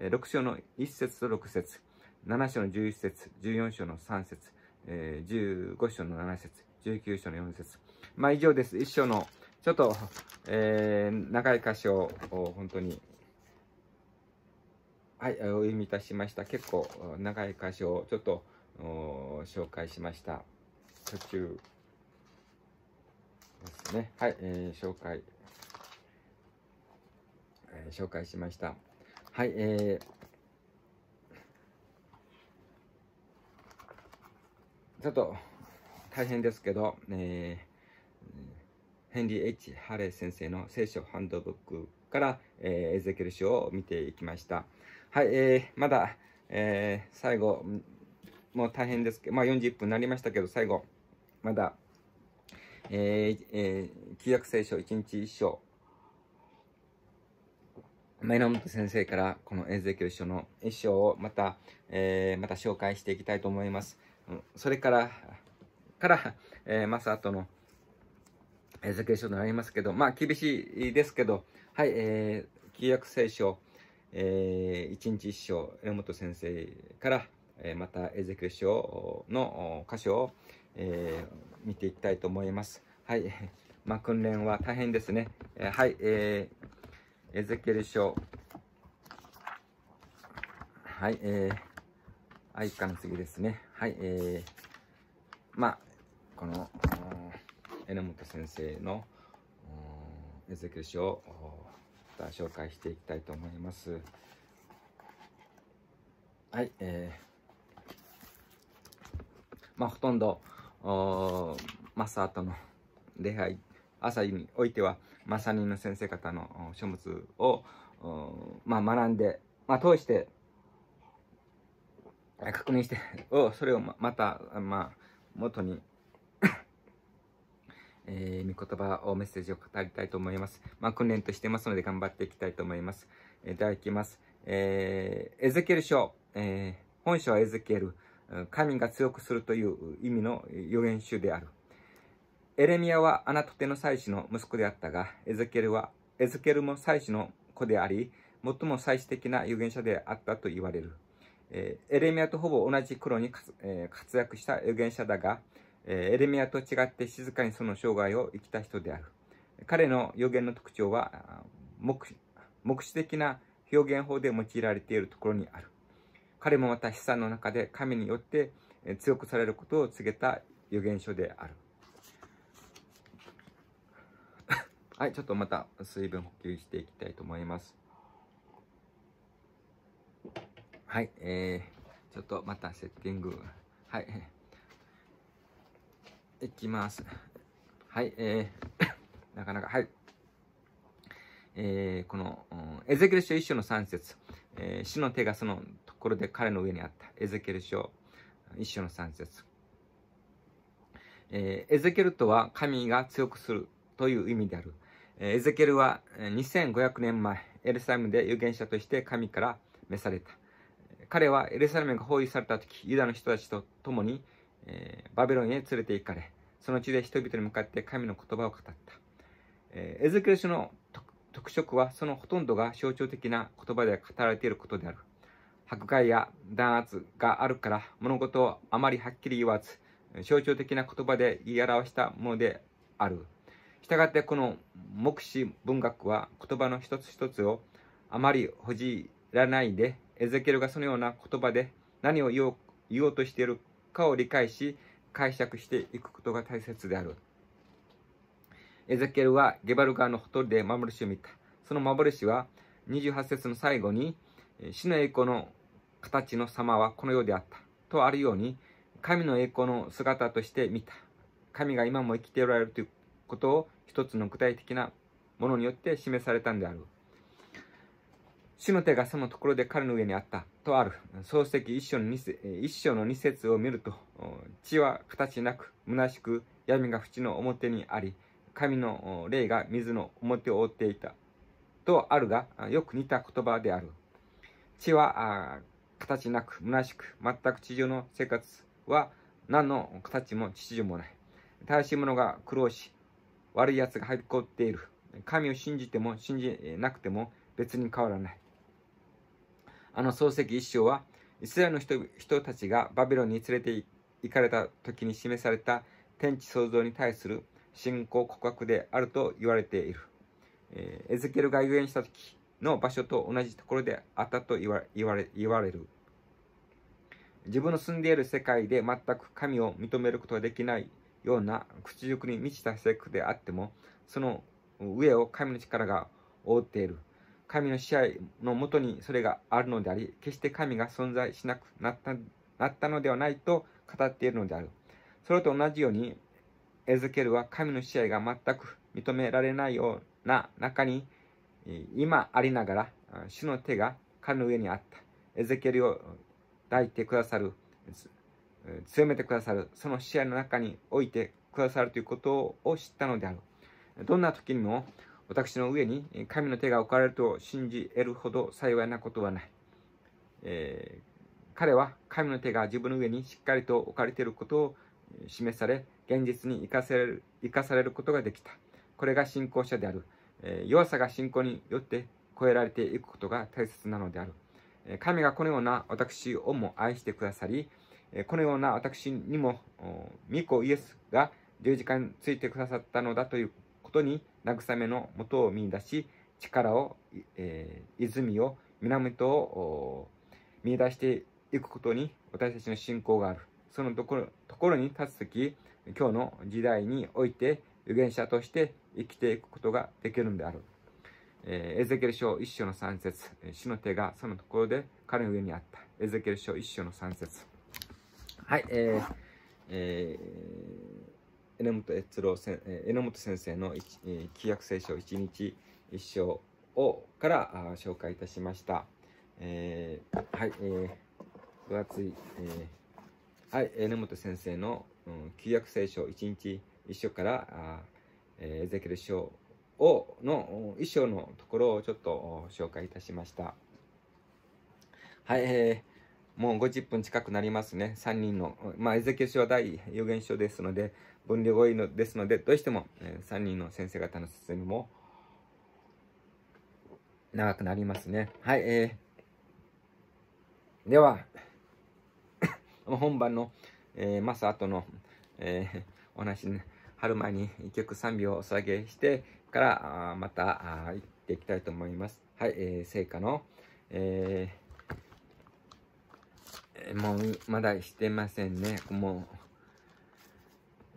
6章の1節と6節7章の11節14章の3節えー、15章の7節19章の4節まあ以上です。1章の、ちょっと、えー、長い箇所を本当に、はい、お読みいたしました。結構長い箇所をちょっと、紹介しました。途中ですね。はい、えー、紹介、えー、紹介しました。はい、えー、ちょっと大変ですけど、えー、ヘンリー・ H・ ハレー先生の聖書ハンドブックから、えー、エゼキエル書を見ていきました。はい、えー、まだ、えー、最後、もう大変ですけど、まあ40分になりましたけど、最後、まだ、えー、えー、旧約聖書一日一章、前の本先生からこのエゼキエル書の一章をまた、えー、また紹介していきたいと思います。それから、から、えー、マサトのエゼキエル書となりますけど、まあ厳しいですけど、はい、えー、旧約聖書、えー、一日一章、榎本先生から、えまたエゼクションの箇所を、えー、見ていきたいと思います。はい。[laughs] まあ、訓練は大変ですね。えー、はい。えー、エゼキエル書。はい。えー、愛歌の次ですね。はい。えー、まあ、この、榎本先生のエゼキエル書をまた紹介していきたいと思います。はい。えーまあ、ほとんど、マスターとの礼拝、朝においては、まさにの先生方の書物を、まあ、学んで、まあ、通して、確認して、を、[laughs] それをまた、まあ、元に [coughs] えー、御言葉をメッセージを語りたいと思います。まあ、訓練としてますので頑張っていきたいと思います。えー、では、いきます。えー、エゼケル書、えー、本書はエゼケル。神が強くするという意味の預言集である。エレミアはアナトテの祭司の息子であったが、エゼケルは、エゼケルも祭司の子であり、最も祭司的な預言者であったと言われる。えー、エレミアとほぼ同じ頃に、えー、活躍した預言者だが、えー、エレミアと違って静かにその生涯を生きた人である。彼の予言の特徴は、目視的な表現法で用いられているところにある。彼もまた悲惨の中で神によって強くされることを告げた預言書である。[laughs] はい、ちょっとまた水分補給していきたいと思います。はい、えー、ちょっとまたセッティング。はい。いきます。はい、えー、[coughs] なかなか、はい。えー、この、エゼキル書一章の3節、えー、死の手がそのこで彼の上にあった。エゼケル書一章の3節えー、エゼケルとは神が強くするという意味である。えー、エゼケルは2500年前、エルサレムで預言者として神から召された。彼はエルサレムが包囲された時、ユダの人たちと共に、えー、バビロンへ連れて行かれ、その地で人々に向かって神の言葉を語った。えー、エゼケル書の特色はそのほとんどが象徴的な言葉で語られていることである。迫害や弾圧があるから物事をあまりはっきり言わず象徴的な言葉で言い表したものである。したがってこの目視文学は言葉の一つ一つをあまりほじらないでエゼケルがそのような言葉で何を言おう言おうとしているかを理解し解釈していくことが大切である。エゼケルはゲバル川のほとりで幻を見た。その幻は28節の最後に死の栄光の形の様はこのようであった。とあるように、神の栄光の姿として見た。神が今も生きておられるということを一つの具体的なものによって示されたんである。主の手がそのところで彼の上にあった。とある。漱石一章の二章の二節を見ると、地は形なく、虚しく、闇が淵の表にあり、神の霊が水の表を覆っていた。とあるが、よく似た言葉である。地は形なく、虚しく、全く地上の生活は何の形も秩序もない。正しい者が苦労し、悪い奴が入り込っている。神を信じても信じなくても別に変わらない。あの漱石一章は、イスラエルの人人たちがバビロンに連れて行かれた時に示された天地創造に対する信仰告白であると言われている。えー、エゼケルが予言した時の場所と同じところであったと言われ言われる。自分の住んでいる世界で全く神を認めることができないような屈辱に満ちた世界であっても、その上を神の力が覆っている。神の支配のもとにそれがあるのであり、決して神が存在しなくなったなったのではないと語っているのである。それと同じように、エゼケルは神の支配が全く認められないような中に、今ありながら、主の手が彼の上にあった。エゼケルを抱いてくださる、強めてくださる、その視野の中に置いてくださるということを知ったのである。どんな時にも私の上に神の手が置かれると信じ得るほど幸いなことはない。えー、彼は神の手が自分の上にしっかりと置かれていることを示され、現実に生かせる生かされることができた。これが信仰者である。えー、弱さが信仰によって超えられていくことが大切なのである。神がこのような私をも愛してくださり、このような私にも、御子イエスが十字架についてくださったのだということに慰めのもとを見出し、力を、えー、泉を、源を見出していくことに私たちの信仰がある。そのところところに立つとき、今日の時代において預言者として生きていくことができるんである。えー、エゼケル書一章の三節、主の手がそのところで彼の上にあった。エゼケル書一章の三節。はい、えー、えー、榎本悦郎先、え榎本先生の、えー、旧約聖書一日一章をからあ紹介いたしました。えー、はい、えー、分厚い、えー、はい、榎本先生の、うん、旧約聖書一日一章から、あえー、エゼケル書をの衣装のところをちょっと紹介いたしました。はい、えー、もう50分近くなりますね。3人の、まあ、エゼキー書は第予言書ですので、分量多いのですので、どうしても、えー、3人の先生方の説明も長くなりますね。はい、えー、では、[laughs] 本番の、えー、マス後の、えー、お話ね、春前に一曲賛美をお下げして、からまた行っていきたいと思います。はい、えー、成の、えー、もうまだしてませんね。もう、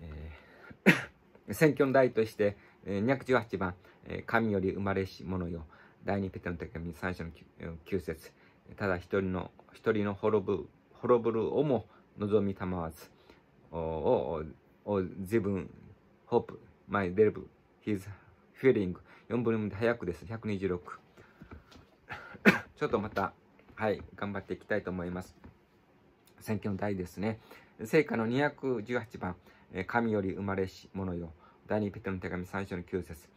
えー、選 [coughs] 挙の題として、えー、218番、えー、神より生まれし者よ。第2ペテの手紙3章の9節ただ一人の、一人の滅ぶ、滅ぶるをも望みたまわず、を、を、自分、hope, my ル e v His フィーリング。4分の2で早くです。126。[coughs] ちょっとまた、はい、頑張っていきたいと思います。選挙の題ですね。聖歌の218番、神より生まれし者よ。第2ペテロの手紙最初の9節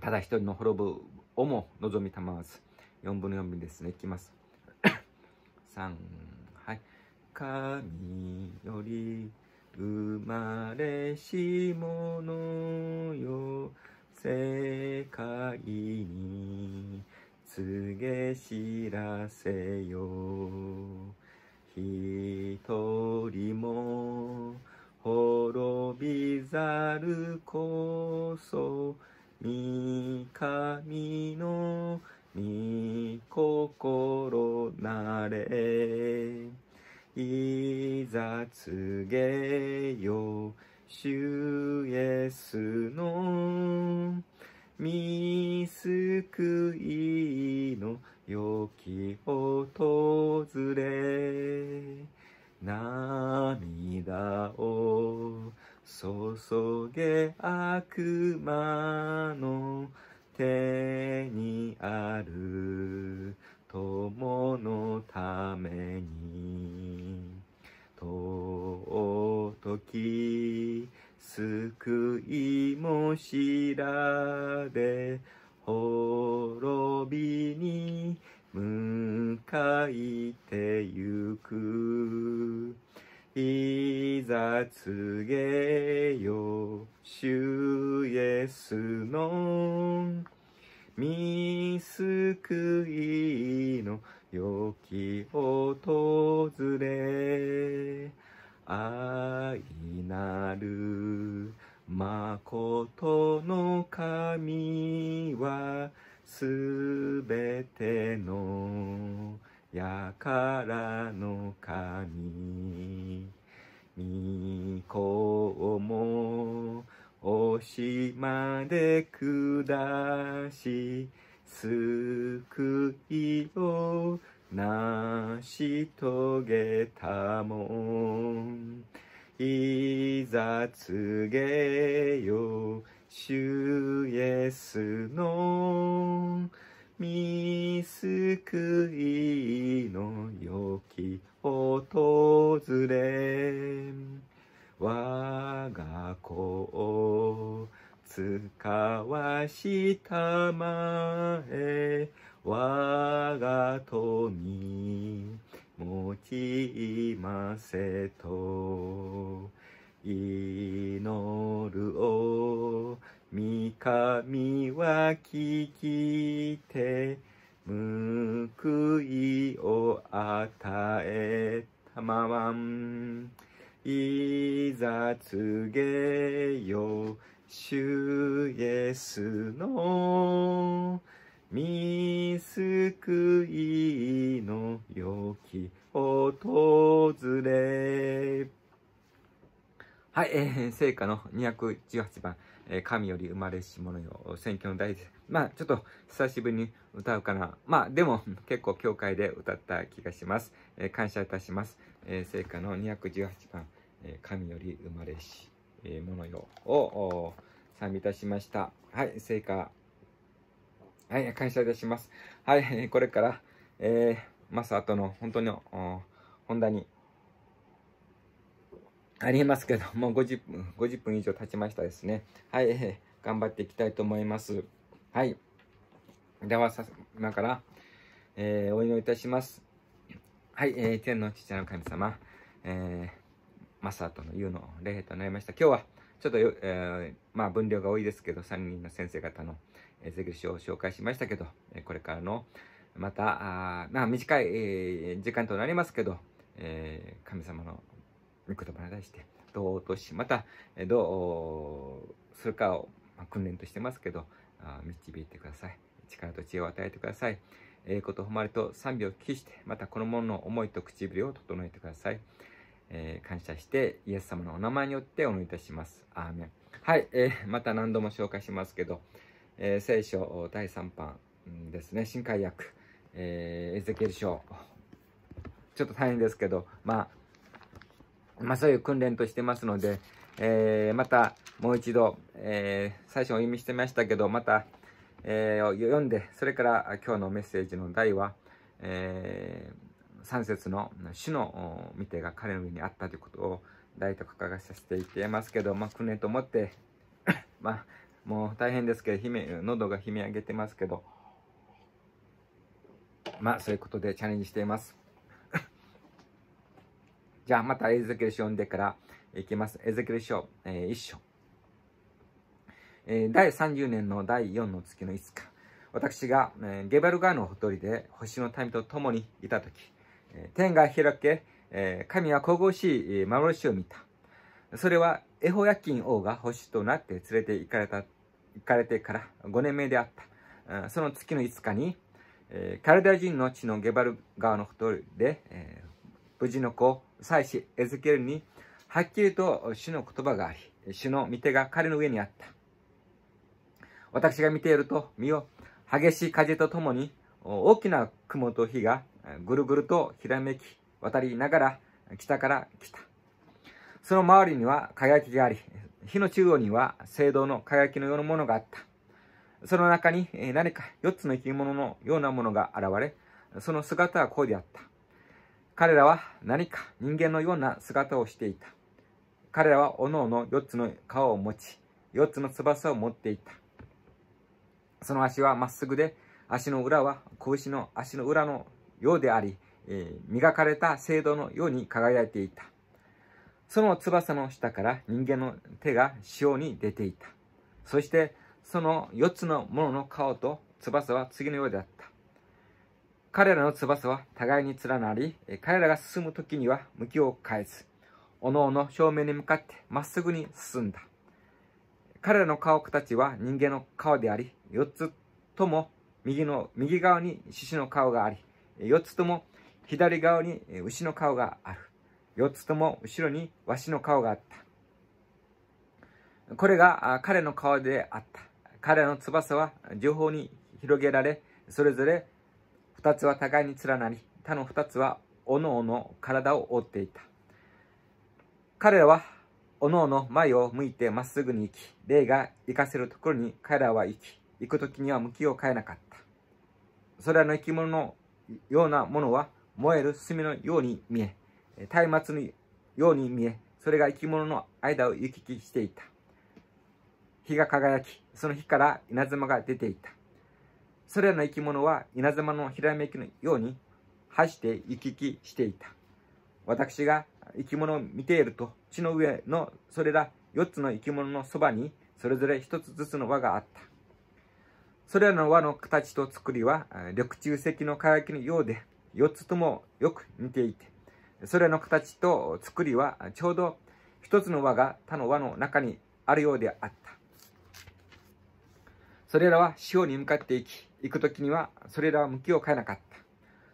ただ一人の滅ぶをも望みたまわず。4分の4分ですね。いきます。3、[coughs] はい。神より生まれし者よ世界に告げ知らせよ一人も滅びざるこそ三上の御心なれいざ告げよ、主イエスの、見救いの良き訪れ、涙を注げ悪魔の手にある友のために尊き救いも知らで滅びに向かいてゆくいざ告げよ主イエスの見救いの良き訪れ愛なる誠の神はすべてのやからの神御子もおしまで下し、救いを成し遂げたもん。いざ告げよ、主イエスの、見救いの良き訪れ。我が子を使わしたまえ我が富持いませと祈るを三上は聞きて報いを与えたまわんいざ告げよ、主イエスの、見救いの良き訪れ。はい、えー、聖歌の218番、えー、神より生まれし者よ、選挙の大事。まあ、ちょっと久しぶりに歌うかな。まあ、でも結構教会で歌った気がします。えー、感謝いたします。え聖歌の218番、え神より生まれし、えものよを賛美いたしました。はい、聖歌、はい、感謝いたします。はい、これから、えー、マス後の本当に本題にありえますけど、もう50分、50分以上経ちましたですね。はい、えー、頑張っていきたいと思います。はい。では、さ、今から、えー、お祈りいたします。はい、えー、天の父の神様、えー、マサとのうの礼となりました。今日は、ちょっとえー、まあ、分量が多いですけど、3人の先生方の、えー、ゼグ書を紹介しましたけど、えこれからの、また、あまあ、短い、え時間となりますけど、え神様の御言葉に対して、どう落とし、また、えどうするかを、まあ、訓練としてますけど、あ導いてください。力と知恵を与えてください。栄光と誉れと賛美を期して、またこの者の思いと唇を整えてください。えー、感謝して、イエス様のお名前によってお祈りいたします。アーメン。はい、えー、また何度も紹介しますけど、えー、聖書第3版ですね、新海訳、えー、エゼケル書。ちょっと大変ですけど、まあ、まあそういう訓練としてますので、えー、またもう一度、えー、最初お読みしてましたけど、また、えを読んで、それから今日のメッセージの題は、えー、3節の主の見てが彼の上にあったということを題と掲げさせていってますけど、まあ、くねと思って、[coughs] まあ、もう大変ですけど、喉が悲鳴上げてますけど、まあ、そういうことでチャレンジしています。[coughs] じゃあ、またエゼキル書読んでからいきます。エゼキル書、えー、1章。えー、第30年の第4の月の5日、私が、えー、ゲバル川のほとりで星の民と共にいた時、えー、天が開け、えー、神は神々しい幻を見た。それはエホヤキン王が星となって連れて行かれた、行かれてから5年目であった。その月の5日に、えー、カルダ人の地のゲバル川のほとりで、えー、無事の子、祭司エズケルに、はっきりと主の言葉があり、主の御手が彼の上にあった。私が見ていると、見よ、激しい風とともに、大きな雲と火がぐるぐるとひらめき渡りながら北から来た。その周りには輝きがあり、火の中央には聖堂の輝きのようなものがあった。その中に何か4つの生き物のようなものが現れ、その姿はこうであった。彼らは何か人間のような姿をしていた。彼らは各々4つの顔を持ち、4つの翼を持っていた。その足はまっすぐで、足の裏は子牛の足の裏のようであり、えー、磨かれた聖堂のように輝いていた。その翼の下から人間の手が潮に出ていた。そして、その4つのものの顔と翼は次のようであった。彼らの翼は互いに連なり、彼らが進む時には向きを変えず、おのおの正面に向かってまっすぐに進んだ。彼らの顔形は人間の顔であり、4つとも右の右側に獅子の顔があり、4つとも左側に牛の顔がある。4つとも後ろにわしの顔があった。これが彼の顔であった。彼の翼は情報に広げられ、それぞれ2つは互いに連なり、他の2つはおのおの体を覆っていた。彼らはおのおの前を向いてまっすぐに行き、霊が行かせるところに彼らは行き、行く時には向きを変えなかった。それらの生き物のようなものは燃える炭のように見え、松明のように見え、それが生き物の間を行き来していた。日が輝き、その日から稲妻が出ていた。それらの生き物は稲妻のひらめきのように走って行き来していた。私が生き物を見ていると、地の上のそれら4つの生き物のそばに、それぞれ1つずつの輪があった。それらの輪の形と作りは、緑中石の輝きのようで、4つともよく似ていて、それらの形と作りは、ちょうど1つの輪が他の輪の中にあるようであった。それらは潮に向かっていき、行くときにはそれらは向きを変えなかった。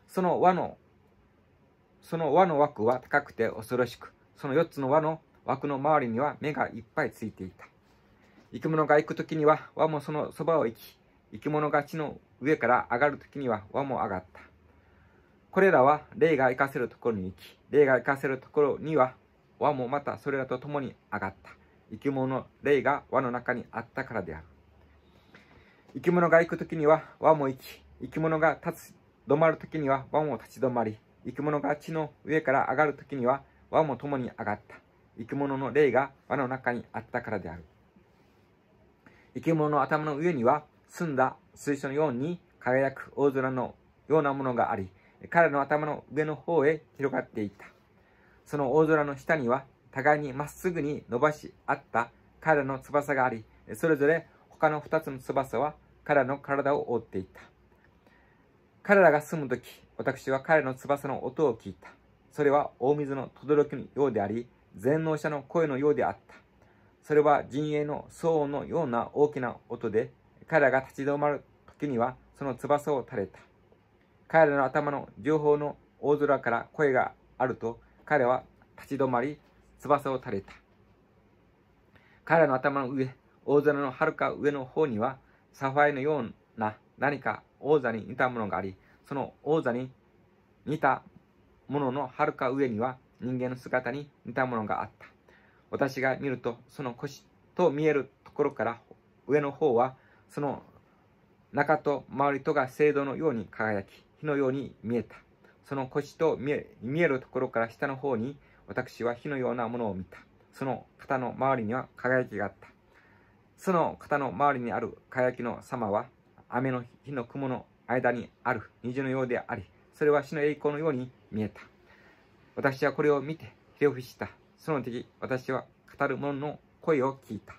その輪のその輪の枠は高くて恐ろしく、その4つの輪の枠の周りには目がいっぱいついていた。生き物が行く時には輪もそのそばを行き、生き物が地の上から上がる時には輪も上がった。これらは霊が行かせるところに行き、霊が行かせるところには輪もまたそれらと共に上がった。生き物の霊が輪の中にあったからである。生き物が行く時には輪も行き、生き物が立つ止まる時には輪も立ち止まり、生き物が地の上から上がるときには、輪も共に上がった。生き物の霊が輪の中にあったからである。生き物の頭の上には、澄んだ水晶のように輝く大空のようなものがあり、彼の頭の上の方へ広がっていった。その大空の下には、互いにまっすぐに伸ばし合った彼の翼があり、それぞれ他の2つの翼は彼の体を覆っていった。彼らが住むとき、私は彼の翼の音を聞いた。それは大水の轟のようであり、全能者の声のようであった。それは陣営の騒音のような大きな音で、彼らが立ち止まる時にはその翼を垂れた。彼らの頭の情報の大空から声があると、彼は立ち止まり、翼を垂れた。彼らの頭の上、大空のはるか上の方には、サファイのような何か王座に似たものがあり、その王座に似たもののはるか上には人間の姿に似たものがあった。私が見ると、その腰と見えるところから上の方は、その中と周りとが聖堂のように輝き、火のように見えた。その腰と見えるところから下の方に、私は火のようなものを見た。その肩の周りには輝きがあった。その肩の周りにある輝きの様は、雨の日の雲の間にある虹のようであり、それは死の栄光のように見えた。私はこれを見て、ひれ伏した。その時、私は語る者の声を聞いた。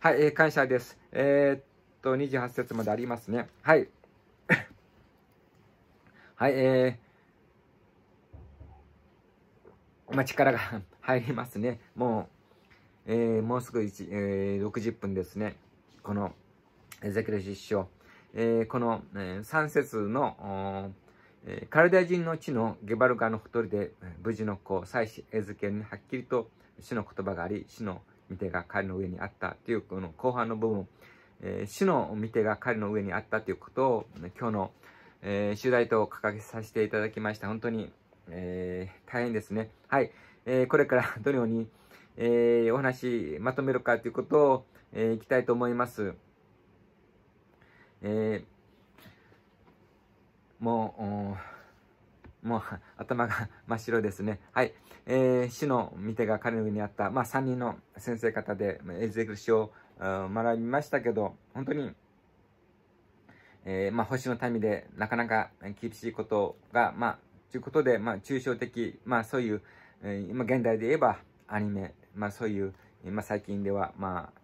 はい、えー、感謝です。えー、っと、28節までありますね。はい。[coughs] はい、えー、まあ、力が [laughs] 入りますね。もう、えー、もうすぐ1、えー、60分ですね。この、エゼクレ実証。えー、この、え3節の、えカルデア人の地のゲバルガのほとりで、無事の子、祭司、絵図ケにはっきりと主の言葉があり、主の御手が彼の上にあったという、この後半の部分、えー、主の御手が彼の上にあったということを、今日の、えー、主題と掲げさせていただきました。本当に、えー、大変ですね。はい。えー、これからどのように、えー、お話まとめるかということを、えー、いきたいと思います。えー、もう、もう頭が真っ白ですね。はい。えー、主の御手が彼の上にあった、まあ、3人の先生方でエゼクシを学びましたけど、本当に、えー、まあ、星の民でなかなか厳しいことが、まあ、ということで、まあ、抽象的、まあ、そういう、えー、今現代で言えばアニメ、まあ、そういう、今最近では、まあ、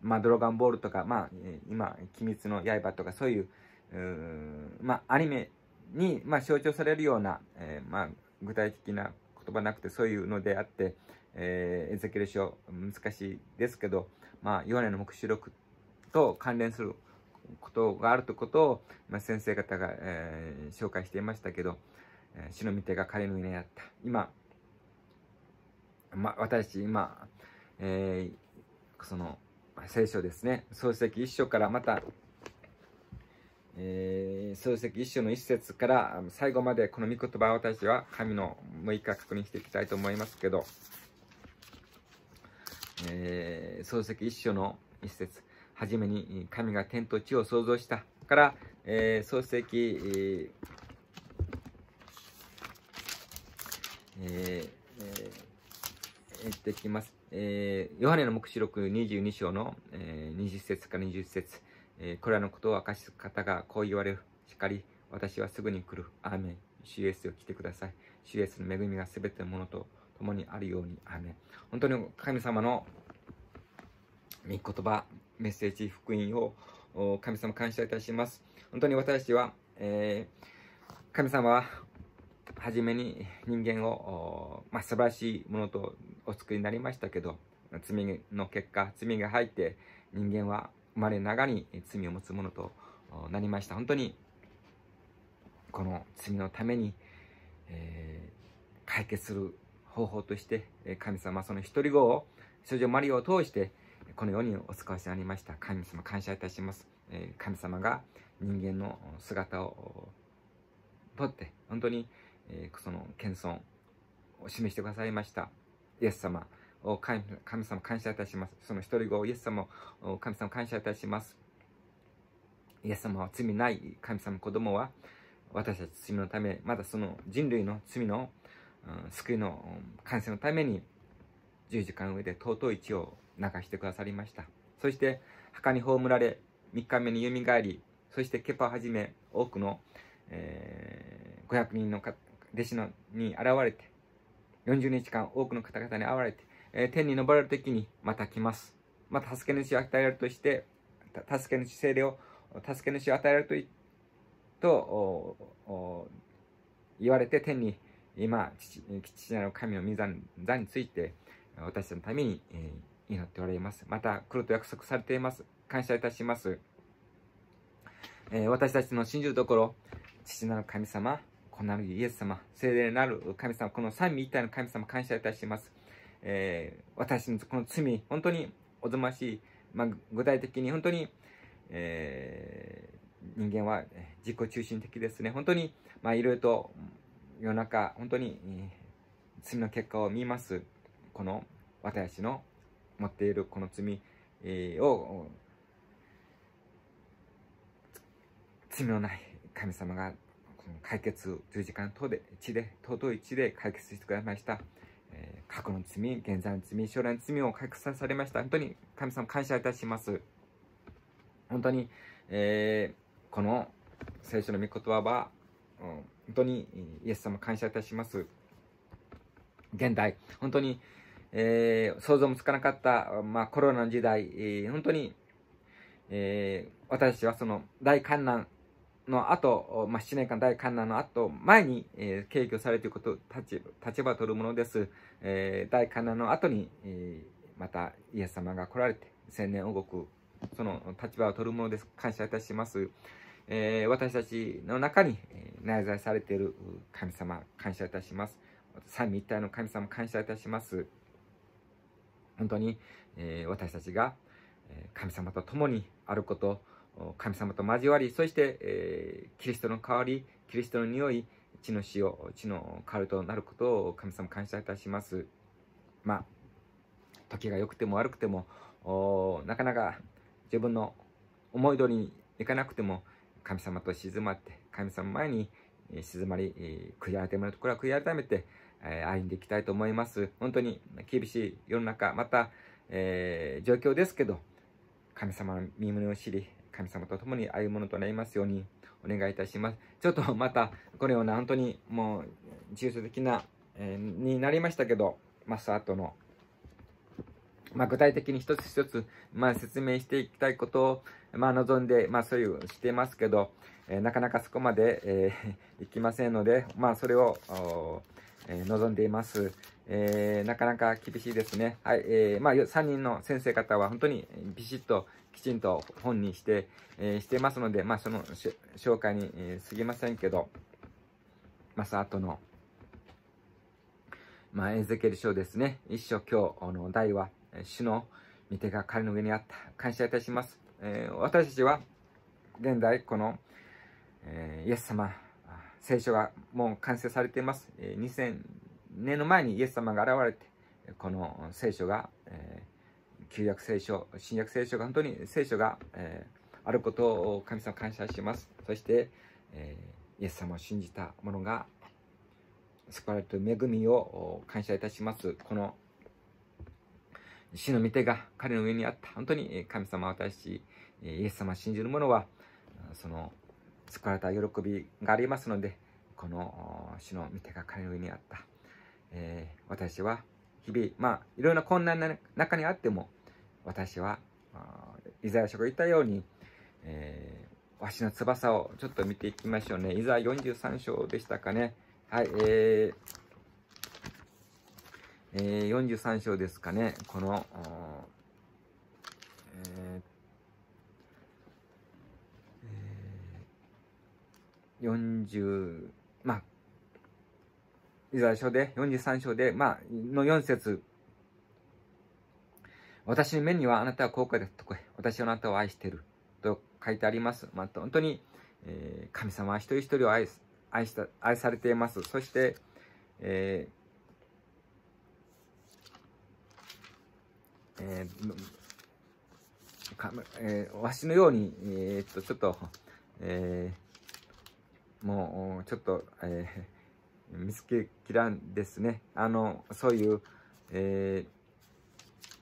まあ、ドラゴンボールとか、まあ、今、鬼滅の刃とか、そういう、うまあ、アニメに、まあ、象徴されるような、えー、まあ、具体的な言葉なくて、そういうのであって、えー、エゼキ難しいですけど、まあ、ヨネの目視録と関連することがあるということを、まあ、先生方が、えー、紹介していましたけど、えー、の御手が彼のいあった。今、まあ、私、今、えー、その、聖書ですね漱石一書からまた、えー、漱石一書の一節から最後までこの御言葉を私は神の6日確認していきたいと思いますけど、えー、漱石一書の一節はじめに神が天と地を創造したから、えー、漱石、えーえー、言ってきます。えー、ヨハネの目視録22章の、えー、20節から20節、えー、これらのことを明かす方がこう言われる。しかり、私はすぐに来る。アーメン。主イエスを来てください。主イエスの恵みがすべてのものと共にあるように。アーメン。本当に神様の御言葉、メッセージ、福音を神様感謝いたします。本当に私は、えー、神様は初めに人間を、まあ、素晴らしいものとお作りになりましたけど、罪の結果、罪が入って、人間は生まれながらに罪を持つものとなりました。本当に、この罪のために、えー、解決する方法として、神様その一人子を、少女マリオを通して、このようにお使わせになりました。神様感謝いたします。神様が人間の姿をとって、本当にえー、その謙遜を示してくださいました。イエス様を神様感謝いたします。その一人子をイエス様を神様感謝いたします。イエス様は罪ない神様子供は私たち罪のため、まだその人類の罪の、うん、救いの完成のために十字架の上で尊い血を流してくださりました。そして墓に葬られ、3日目に蘇り、そしてケパをはじめ多くの、えー、500人の弟子のに現れて、40日間多くの方々に会われて、えー、天に昇れる時にまた来ます。また助け主を与えられるとして、助け主精霊を、助け主を与えられるとと言われて天に今、父父なる神の御座について、私たちのために、えー、祈っておられます。また来ると約束されています。感謝いたします。えー、私たちの信じるところ、父なる神様、このイエス様、聖霊なる神様、この三位一体の神様、感謝いたします。えー、私のこの罪、本当におぞましい、まあ、具体的に本当に、えー、人間は自己中心的ですね。本当に、まあ、いろいろと世の中、本当に、罪の結果を見ます。この私の持っているこの罪、えー、を、罪のない神様が解決十字架の塔で地で尊い地で解決してくださいました、えー、過去の罪現在の罪将来の罪を解決されました本当に神様感謝いたします本当に、えー、この聖書の御言葉は、うん、本当にイエス様感謝いたします現代本当に、えー、想像もつかなかった、まあ、コロナの時代、えー、本当に、えー、私はその大観覧の後、まあ、7年間大観覧の後、前に、えー、敬されていること立、場を取るものです。えー、大観覧の後に、えー、またイエス様が来られて、千年王国、その立場を取るものです。感謝いたします。えー、私たちの中に、えー、内在されている神様、感謝いたします。三位一体の神様、感謝いたします。本当に、えー、私たちが神様と共にあること、神様と交わり、そして、えー、キリストの代わり、キリストの匂い、地の塩、地のわりとなることを神様感謝いたします。まあ、時が良くても悪くても、なかなか自分の思い通りにいかなくても、神様と静まって、神様前に静まり、悔い改めてところは悔い改めて、えー、歩んでいきたいと思います。本当に厳しい世の中、また、えー、状況ですけど、神様の身胸を知り、神様と共に歩むものとなりますようにお願いいたします。ちょっとまた、このような本当にもう、抽象的な、えー、になりましたけど、マスタートの、まあ、具体的に一つ一つ、まあ、説明していきたいことを、まあ、望んで、まあ、そういう、してますけど、えー、なかなかそこまで、えー、[laughs] いきませんので、まあ、それを、えー、望んでいます。えー、なかなか厳しいですね。はい、えー、まあ、3人の先生方は本当にビシッときちんと本にして、えー、してますので、まあ、その紹介に、えー、過ぎませんけど、まさあとの、まあ、エゼケル書ですね。一章今日の題は、主の御手が彼の上にあった。感謝いたします。えー、私たちは、現在、この、えー、イエス様、聖書がもう完成されています。えー、2000年の前にイエス様が現れて、この聖書が、えー旧約聖書、新約聖書が本当に聖書が、えー、あることを神様感謝します。そして、えー、イエス様を信じた者が救われる恵みを感謝いたします。この死の御手が彼の上にあった。本当に神様私、イエス様を信じる者は、その救われた喜びがありますので、この死の御手が彼の上にあった。えー、私は日々、まあ、いろいろな困難の中にあっても、私は、イザヤ書が言ったように、えー、わしの翼をちょっと見ていきましょうね。イザヤ43章でしたかね。はい、えー、えー、43章ですかね。この、えー、えー、40、まあ、イザヤ書で、43章で、まあ、の4節私の目にはあなたは後悔ですと私はあなたを愛していると書いてあります。まあ、本当に、えー、神様は一人一人を愛愛した愛されています。そして、えーえーかえー、わしのように、えー、っと、ちょっと、えー、もう、ちょっと、えー、見つけきらんですね。あの、そういう、えー、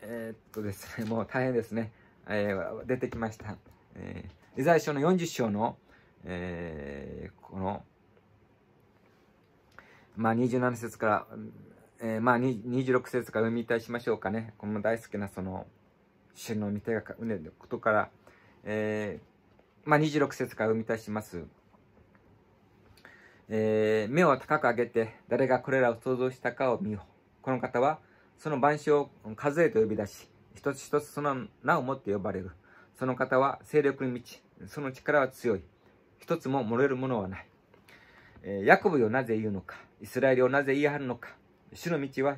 えー、っとですね、もう大変ですね。えー、出てきました。えー、イザヤ書の40章の、えー、この、まあ、27節から、えー、まあ、26節から読みたしましょうかね。この大好きなその、主の御手が、うね、ることから、えー、まあ、26節から読みたします。えー、目を高く上げて、誰がこれらを想像したかを見よう。この方は、その万象を数えと呼び出し、一つ一つその名をもって呼ばれる。その方は勢力に満ち、その力は強い。一つも漏れるものはない。えヤコブよなぜ言うのか、イスラエルをなぜ言い張るのか、主の道は、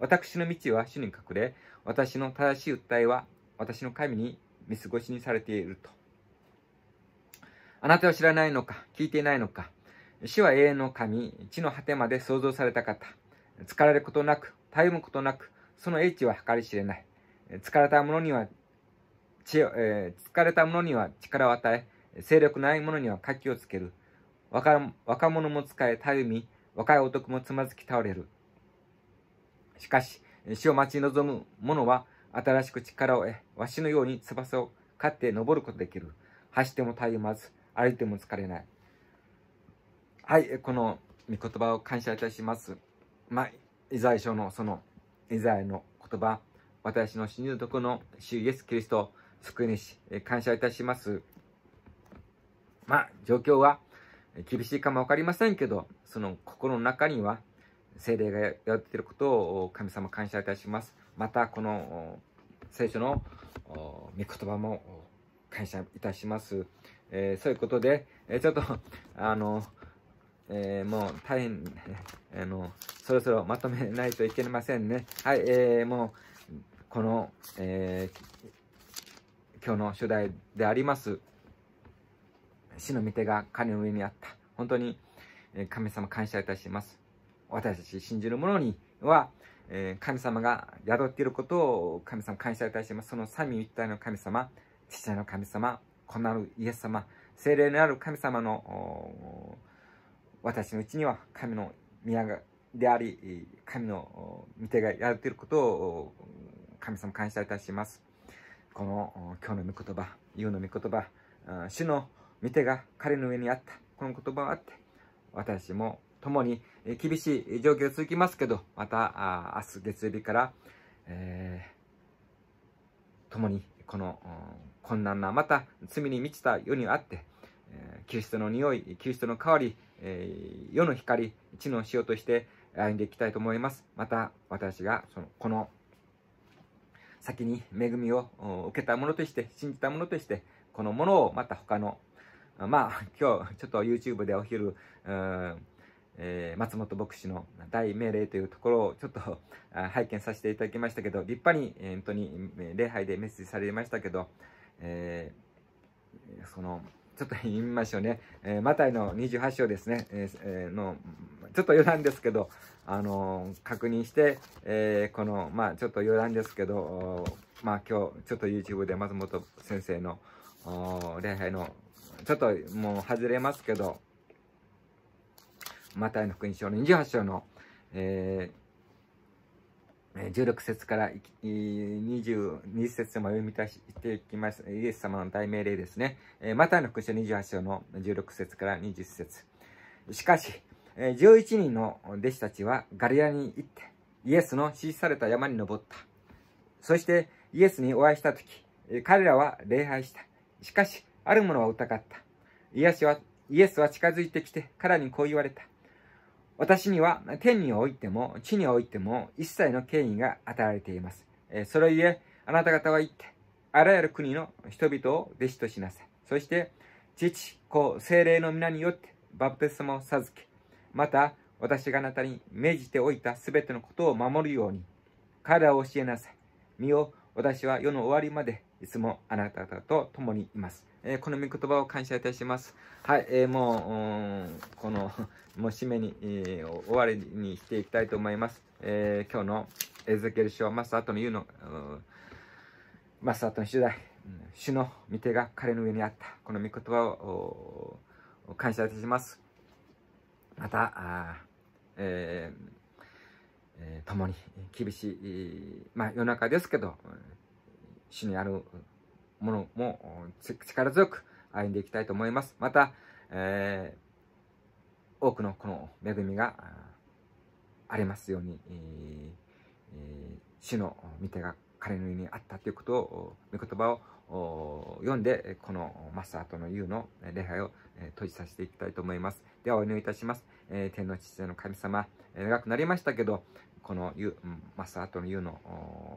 私の道は主に隠れ、私の正しい訴えは私の神に見過ごしにされていると。あなたは知らないのか、聞いていないのか。主は永遠の神、地の果てまで創造された方。疲れることなく、たゆむことなく、その英知は計り知れない。疲れた者にはえー、疲れた者には力を与え、勢力ない者には活気をつける。若若者も使え、たゆみ、若い男もつまずき倒れる。しかし、死を待ち望む者は、新しく力を得、わしのように翼を飼って登ることできる。走ってもたゆまず、歩いても疲れない。はい、この御言葉を感謝いたします。まあイザヤ書のそのイザヤの言葉、私の死ぬとこの主イエス・キリスト、救い主、感謝いたします。まあ、状況は厳しいかもわかりませんけど、その心の中には精霊がやっていることを神様感謝いたします。また、この聖書の御言葉も感謝いたします。えー、そういうことで、えー、ちょっと、あの、えー、もう大変、あの、そろそろまとめないといけませんね。はい、えー、もう、この、えー、今日の主題であります、死の御手が彼の上にあった。本当に、え神様感謝いたします。私たち信じる者には、え神様が宿っていることを神様感謝いたします。その三位一体の神様、父親の神様、子なるイエス様、精霊のある神様の、私のうちには神の宮であり、神の御手がやっていることを神様感謝いたします。この今日の御言葉、言うの御言葉、主の御手が彼の上にあった、この言葉があって、私も共に厳しい状況続きますけど、また明日月曜日から、えー、共にこの困難な、また罪に満ちた世にあって、キリストの匂い、キリストの香り、え世の光、地の塩として歩んでいきたいと思います。また私がそのこの先に恵みを受けたものとして、信じたものとして、このものをまた他の、まあ今日ちょっと YouTube でお昼、えー、松本牧師の大命令というところをちょっと拝見させていただきましたけど、立派に、え本当に礼拝でメッセージされましたけど、えー、その、ちょっと言いましょうね、えー、マタイの28章ですね、えーえの、ちょっと余談ですけど、あのー、確認して、えこの、まあ、ちょっと余談ですけど、まあ、今日、ちょっと YouTube で松本先生の、礼拝の、ちょっともう外れますけど、マタイの福音書の28章の、えー、16節から22節も読み出していきます。イエス様の大命令ですね。マタイの福音書28章の16節から20節しかし、11人の弟子たちはガリラに行って、イエスの指示された山に登った。そしてイエスにお会いしたとき、彼らは礼拝した。しかし、あるものは疑った。イエスはイエスは近づいてきて、彼にこう言われた。私には天においても地においても一切の権威が与えられています。えそれゆえ、あなた方は言って、あらゆる国の人々を弟子としなさい。そして、父、子、精霊の皆によってバプテスマを授け、また、私があなたに命じておいたすべてのことを守るように、彼らを教えなさい。身を、私は世の終わりまでいつもあなた方と共にいます。えー、この御言葉を感謝いたします。はい、えー、もう、うこの、[laughs] もう締めに、えー、終わりにしていきたいと思います。えー、今日のエゼケル書、マスターとの言うの、マスターとの主題、主の御手が彼の上にあった。この御言葉を感謝いたします。また、あえーえ共に厳しい、まあ夜中ですけど、主にあるものも力強く歩んでいきたいと思います。また、えー、多くのこの恵みがありますように、えー主の御手が彼の身にあったということを、御言葉を読んで、このマスターとの言うの礼拝を閉じさせていきたいと思います。ではお祈りいたします。えー、天の父の神様、長くなりましたけど、このマスターとの湯の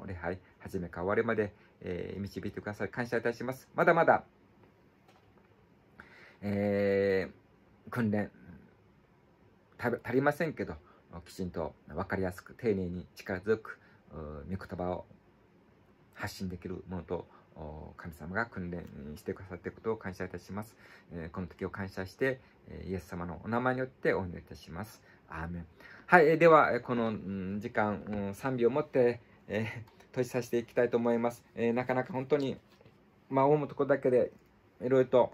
礼拝、始めか終わりまで、えー、導いてください。感謝いたします。まだまだ、えー、訓練、足りませんけど、きちんと分かりやすく、丁寧に力強く、御言葉を発信できるものと、神様が訓練してくださっていることを感謝いたします。この時を感謝して、イエス様のお名前によってお祈りいたします。アーメン。はい、では、この、時間、うん、3秒をもって、えー、[laughs] 閉じさせていきたいと思います。えー、なかなか本当に、まあ、思うとこだけで、いろいろと、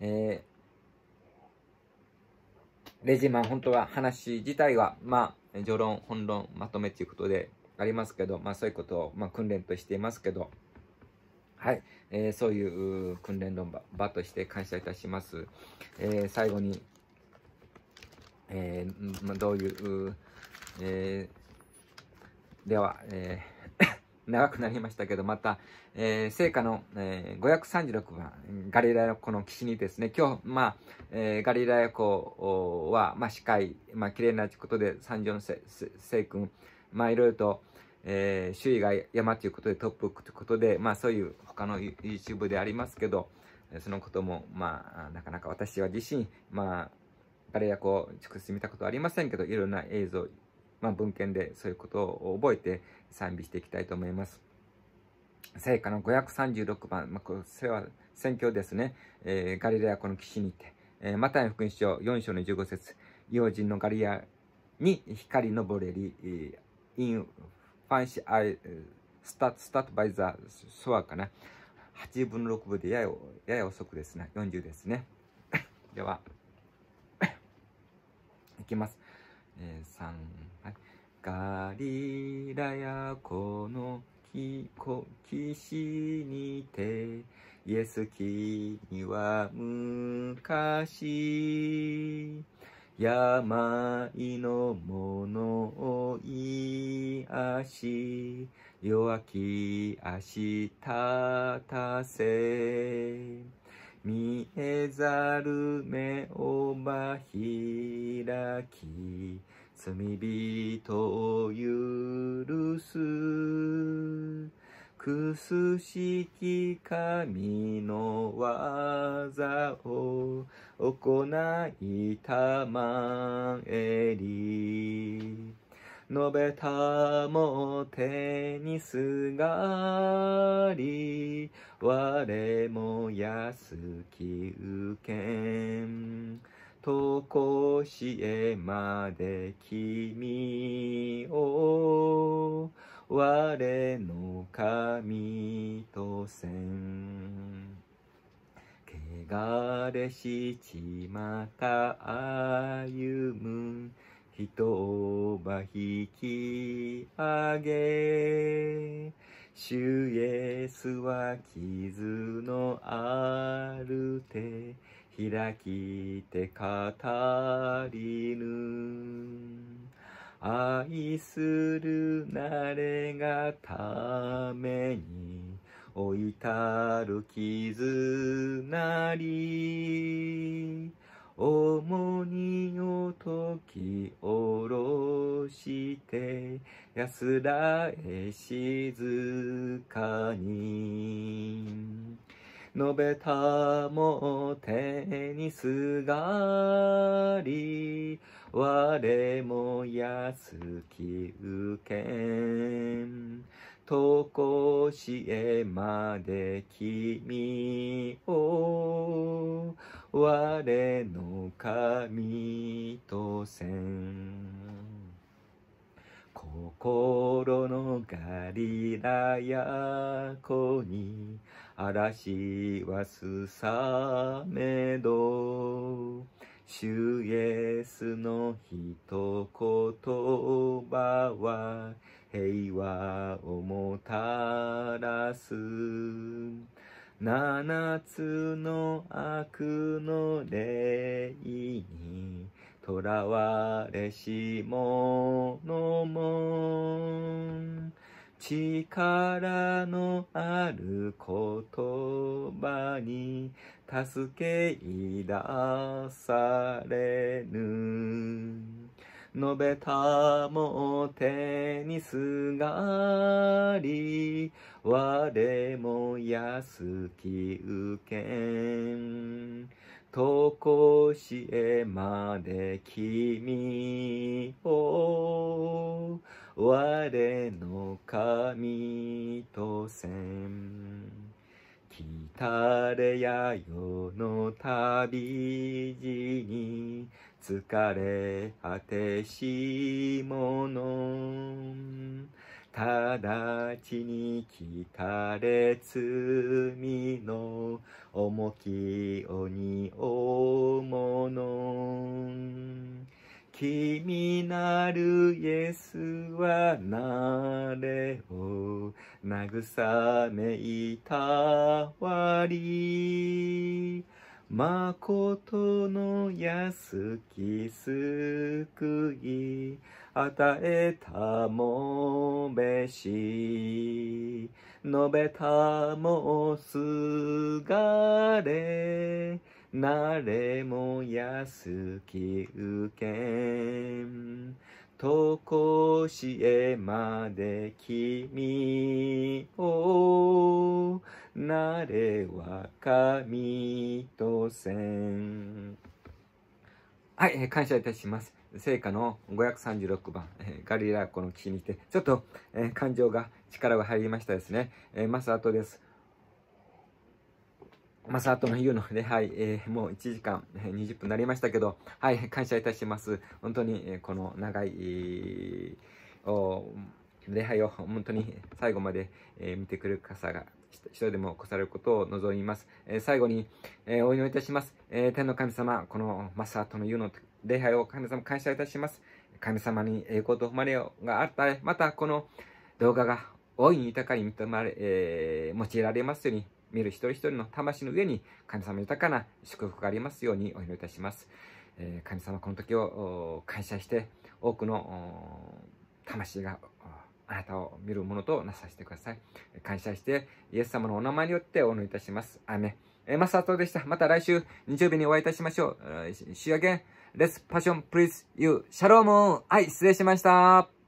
えー、レジマン、本当は話自体は、まあ、序論、本論、まとめということでありますけど、まあ、そういうことを、まあ、訓練としていますけど、はい、えー、そういう訓練論場として感謝いたします。えー、最後に、えー、まあ、どういう、えー、では、えー [laughs] 長くなりましたけど、また、えー、聖火の、えー、536番、ガリラヤ湖の岸にですね、今日、まあ、えー、ガリラヤ湖は、まあ、司会、まあ、綺麗なことで、三条の聖君、まあ、いろいろと、えー、周囲が山ということで、トップということで、まあ、そういう他の YouTube でありますけど、そのことも、まあ、なかなか私は自身、まあ、誰やこう、直接見たことありませんけど、いろんな映像、まあ、文献でそういうことを覚えて賛美していきたいと思います。聖火の536番、まあ、これは宣教ですね、えー、ガリレア湖の岸にて、えー、マタイ福音書4章の15節用人のガリアに光のぼれり、えー、in fancy eye, start, start by the s h o r かな。8分の6分でやややや遅くですね。40ですね。[laughs] では。いきます。えー、3、はい。ガリラヤこのきこきしにて、イエスキには昔、病のものを癒し、弱き足立たせ、見えざる目をまひ、開き、罪人を許す。くすしき神の技を行いたまえり。述べたも手にすがり、我も安き受けん。とこしえまで君を我の神とせん汚れしちまた歩む人ば引き上げ主イエスは傷のある手開きて語りぬ愛するなれがために置いたる傷なり重荷を解き下ろして安らえ静かに述べたも手にすがり我も安き受けんとこしえまで君を我の神とせん心のガリラや子に嵐はすさめど主イエスの一言葉は平和をもたらす七つの悪の霊にとらわれし者も力のある言葉に助け出されぬ。述べたも手にすがり、我も安き受けん。とこしえまで君を我の神とせん来たれや世の旅路に疲れ果てし者直ちに来たれ罪の重き鬼をもの君なるイエスはなれを慰めいたわり誠の安き救い与えたもべし述べたもすがれ誰も安き受けんとこしえまで君をなれは神とせんはい、感謝いたします。聖歌の536番、ガリラ湖の岸にて、ちょっと、え感情が、力が入りましたですね。えー、マスアです。マサさトの言うの礼はい、えー、もう1時間、20分になりましたけど、はい、感謝いたします。本当に、えー、この長い、えー、お礼拝を本当に最後まで、えー、見てくれる方が一人でも来されることを望みます。えー、最後に、えー、お祈りいたします。えー、天の神様、このマサートの言うの礼拝を神様感謝いたします。神様に栄光と誉れがあったまたこの動画が大いに豊かに認められ、えー、用いられますように、見る一人一人の魂の上に神様豊かな祝福がありますようにお祈りいたします。え神様この時を感謝して多くの魂があなたを見るものとなさせてください。感謝してイエス様のお名前によってお祈りいたします。アメン。マサトでした。また来週日曜日にお会いいたしましょう。仕上げ、Let's Passion Please You。シャロームはい、失礼しました。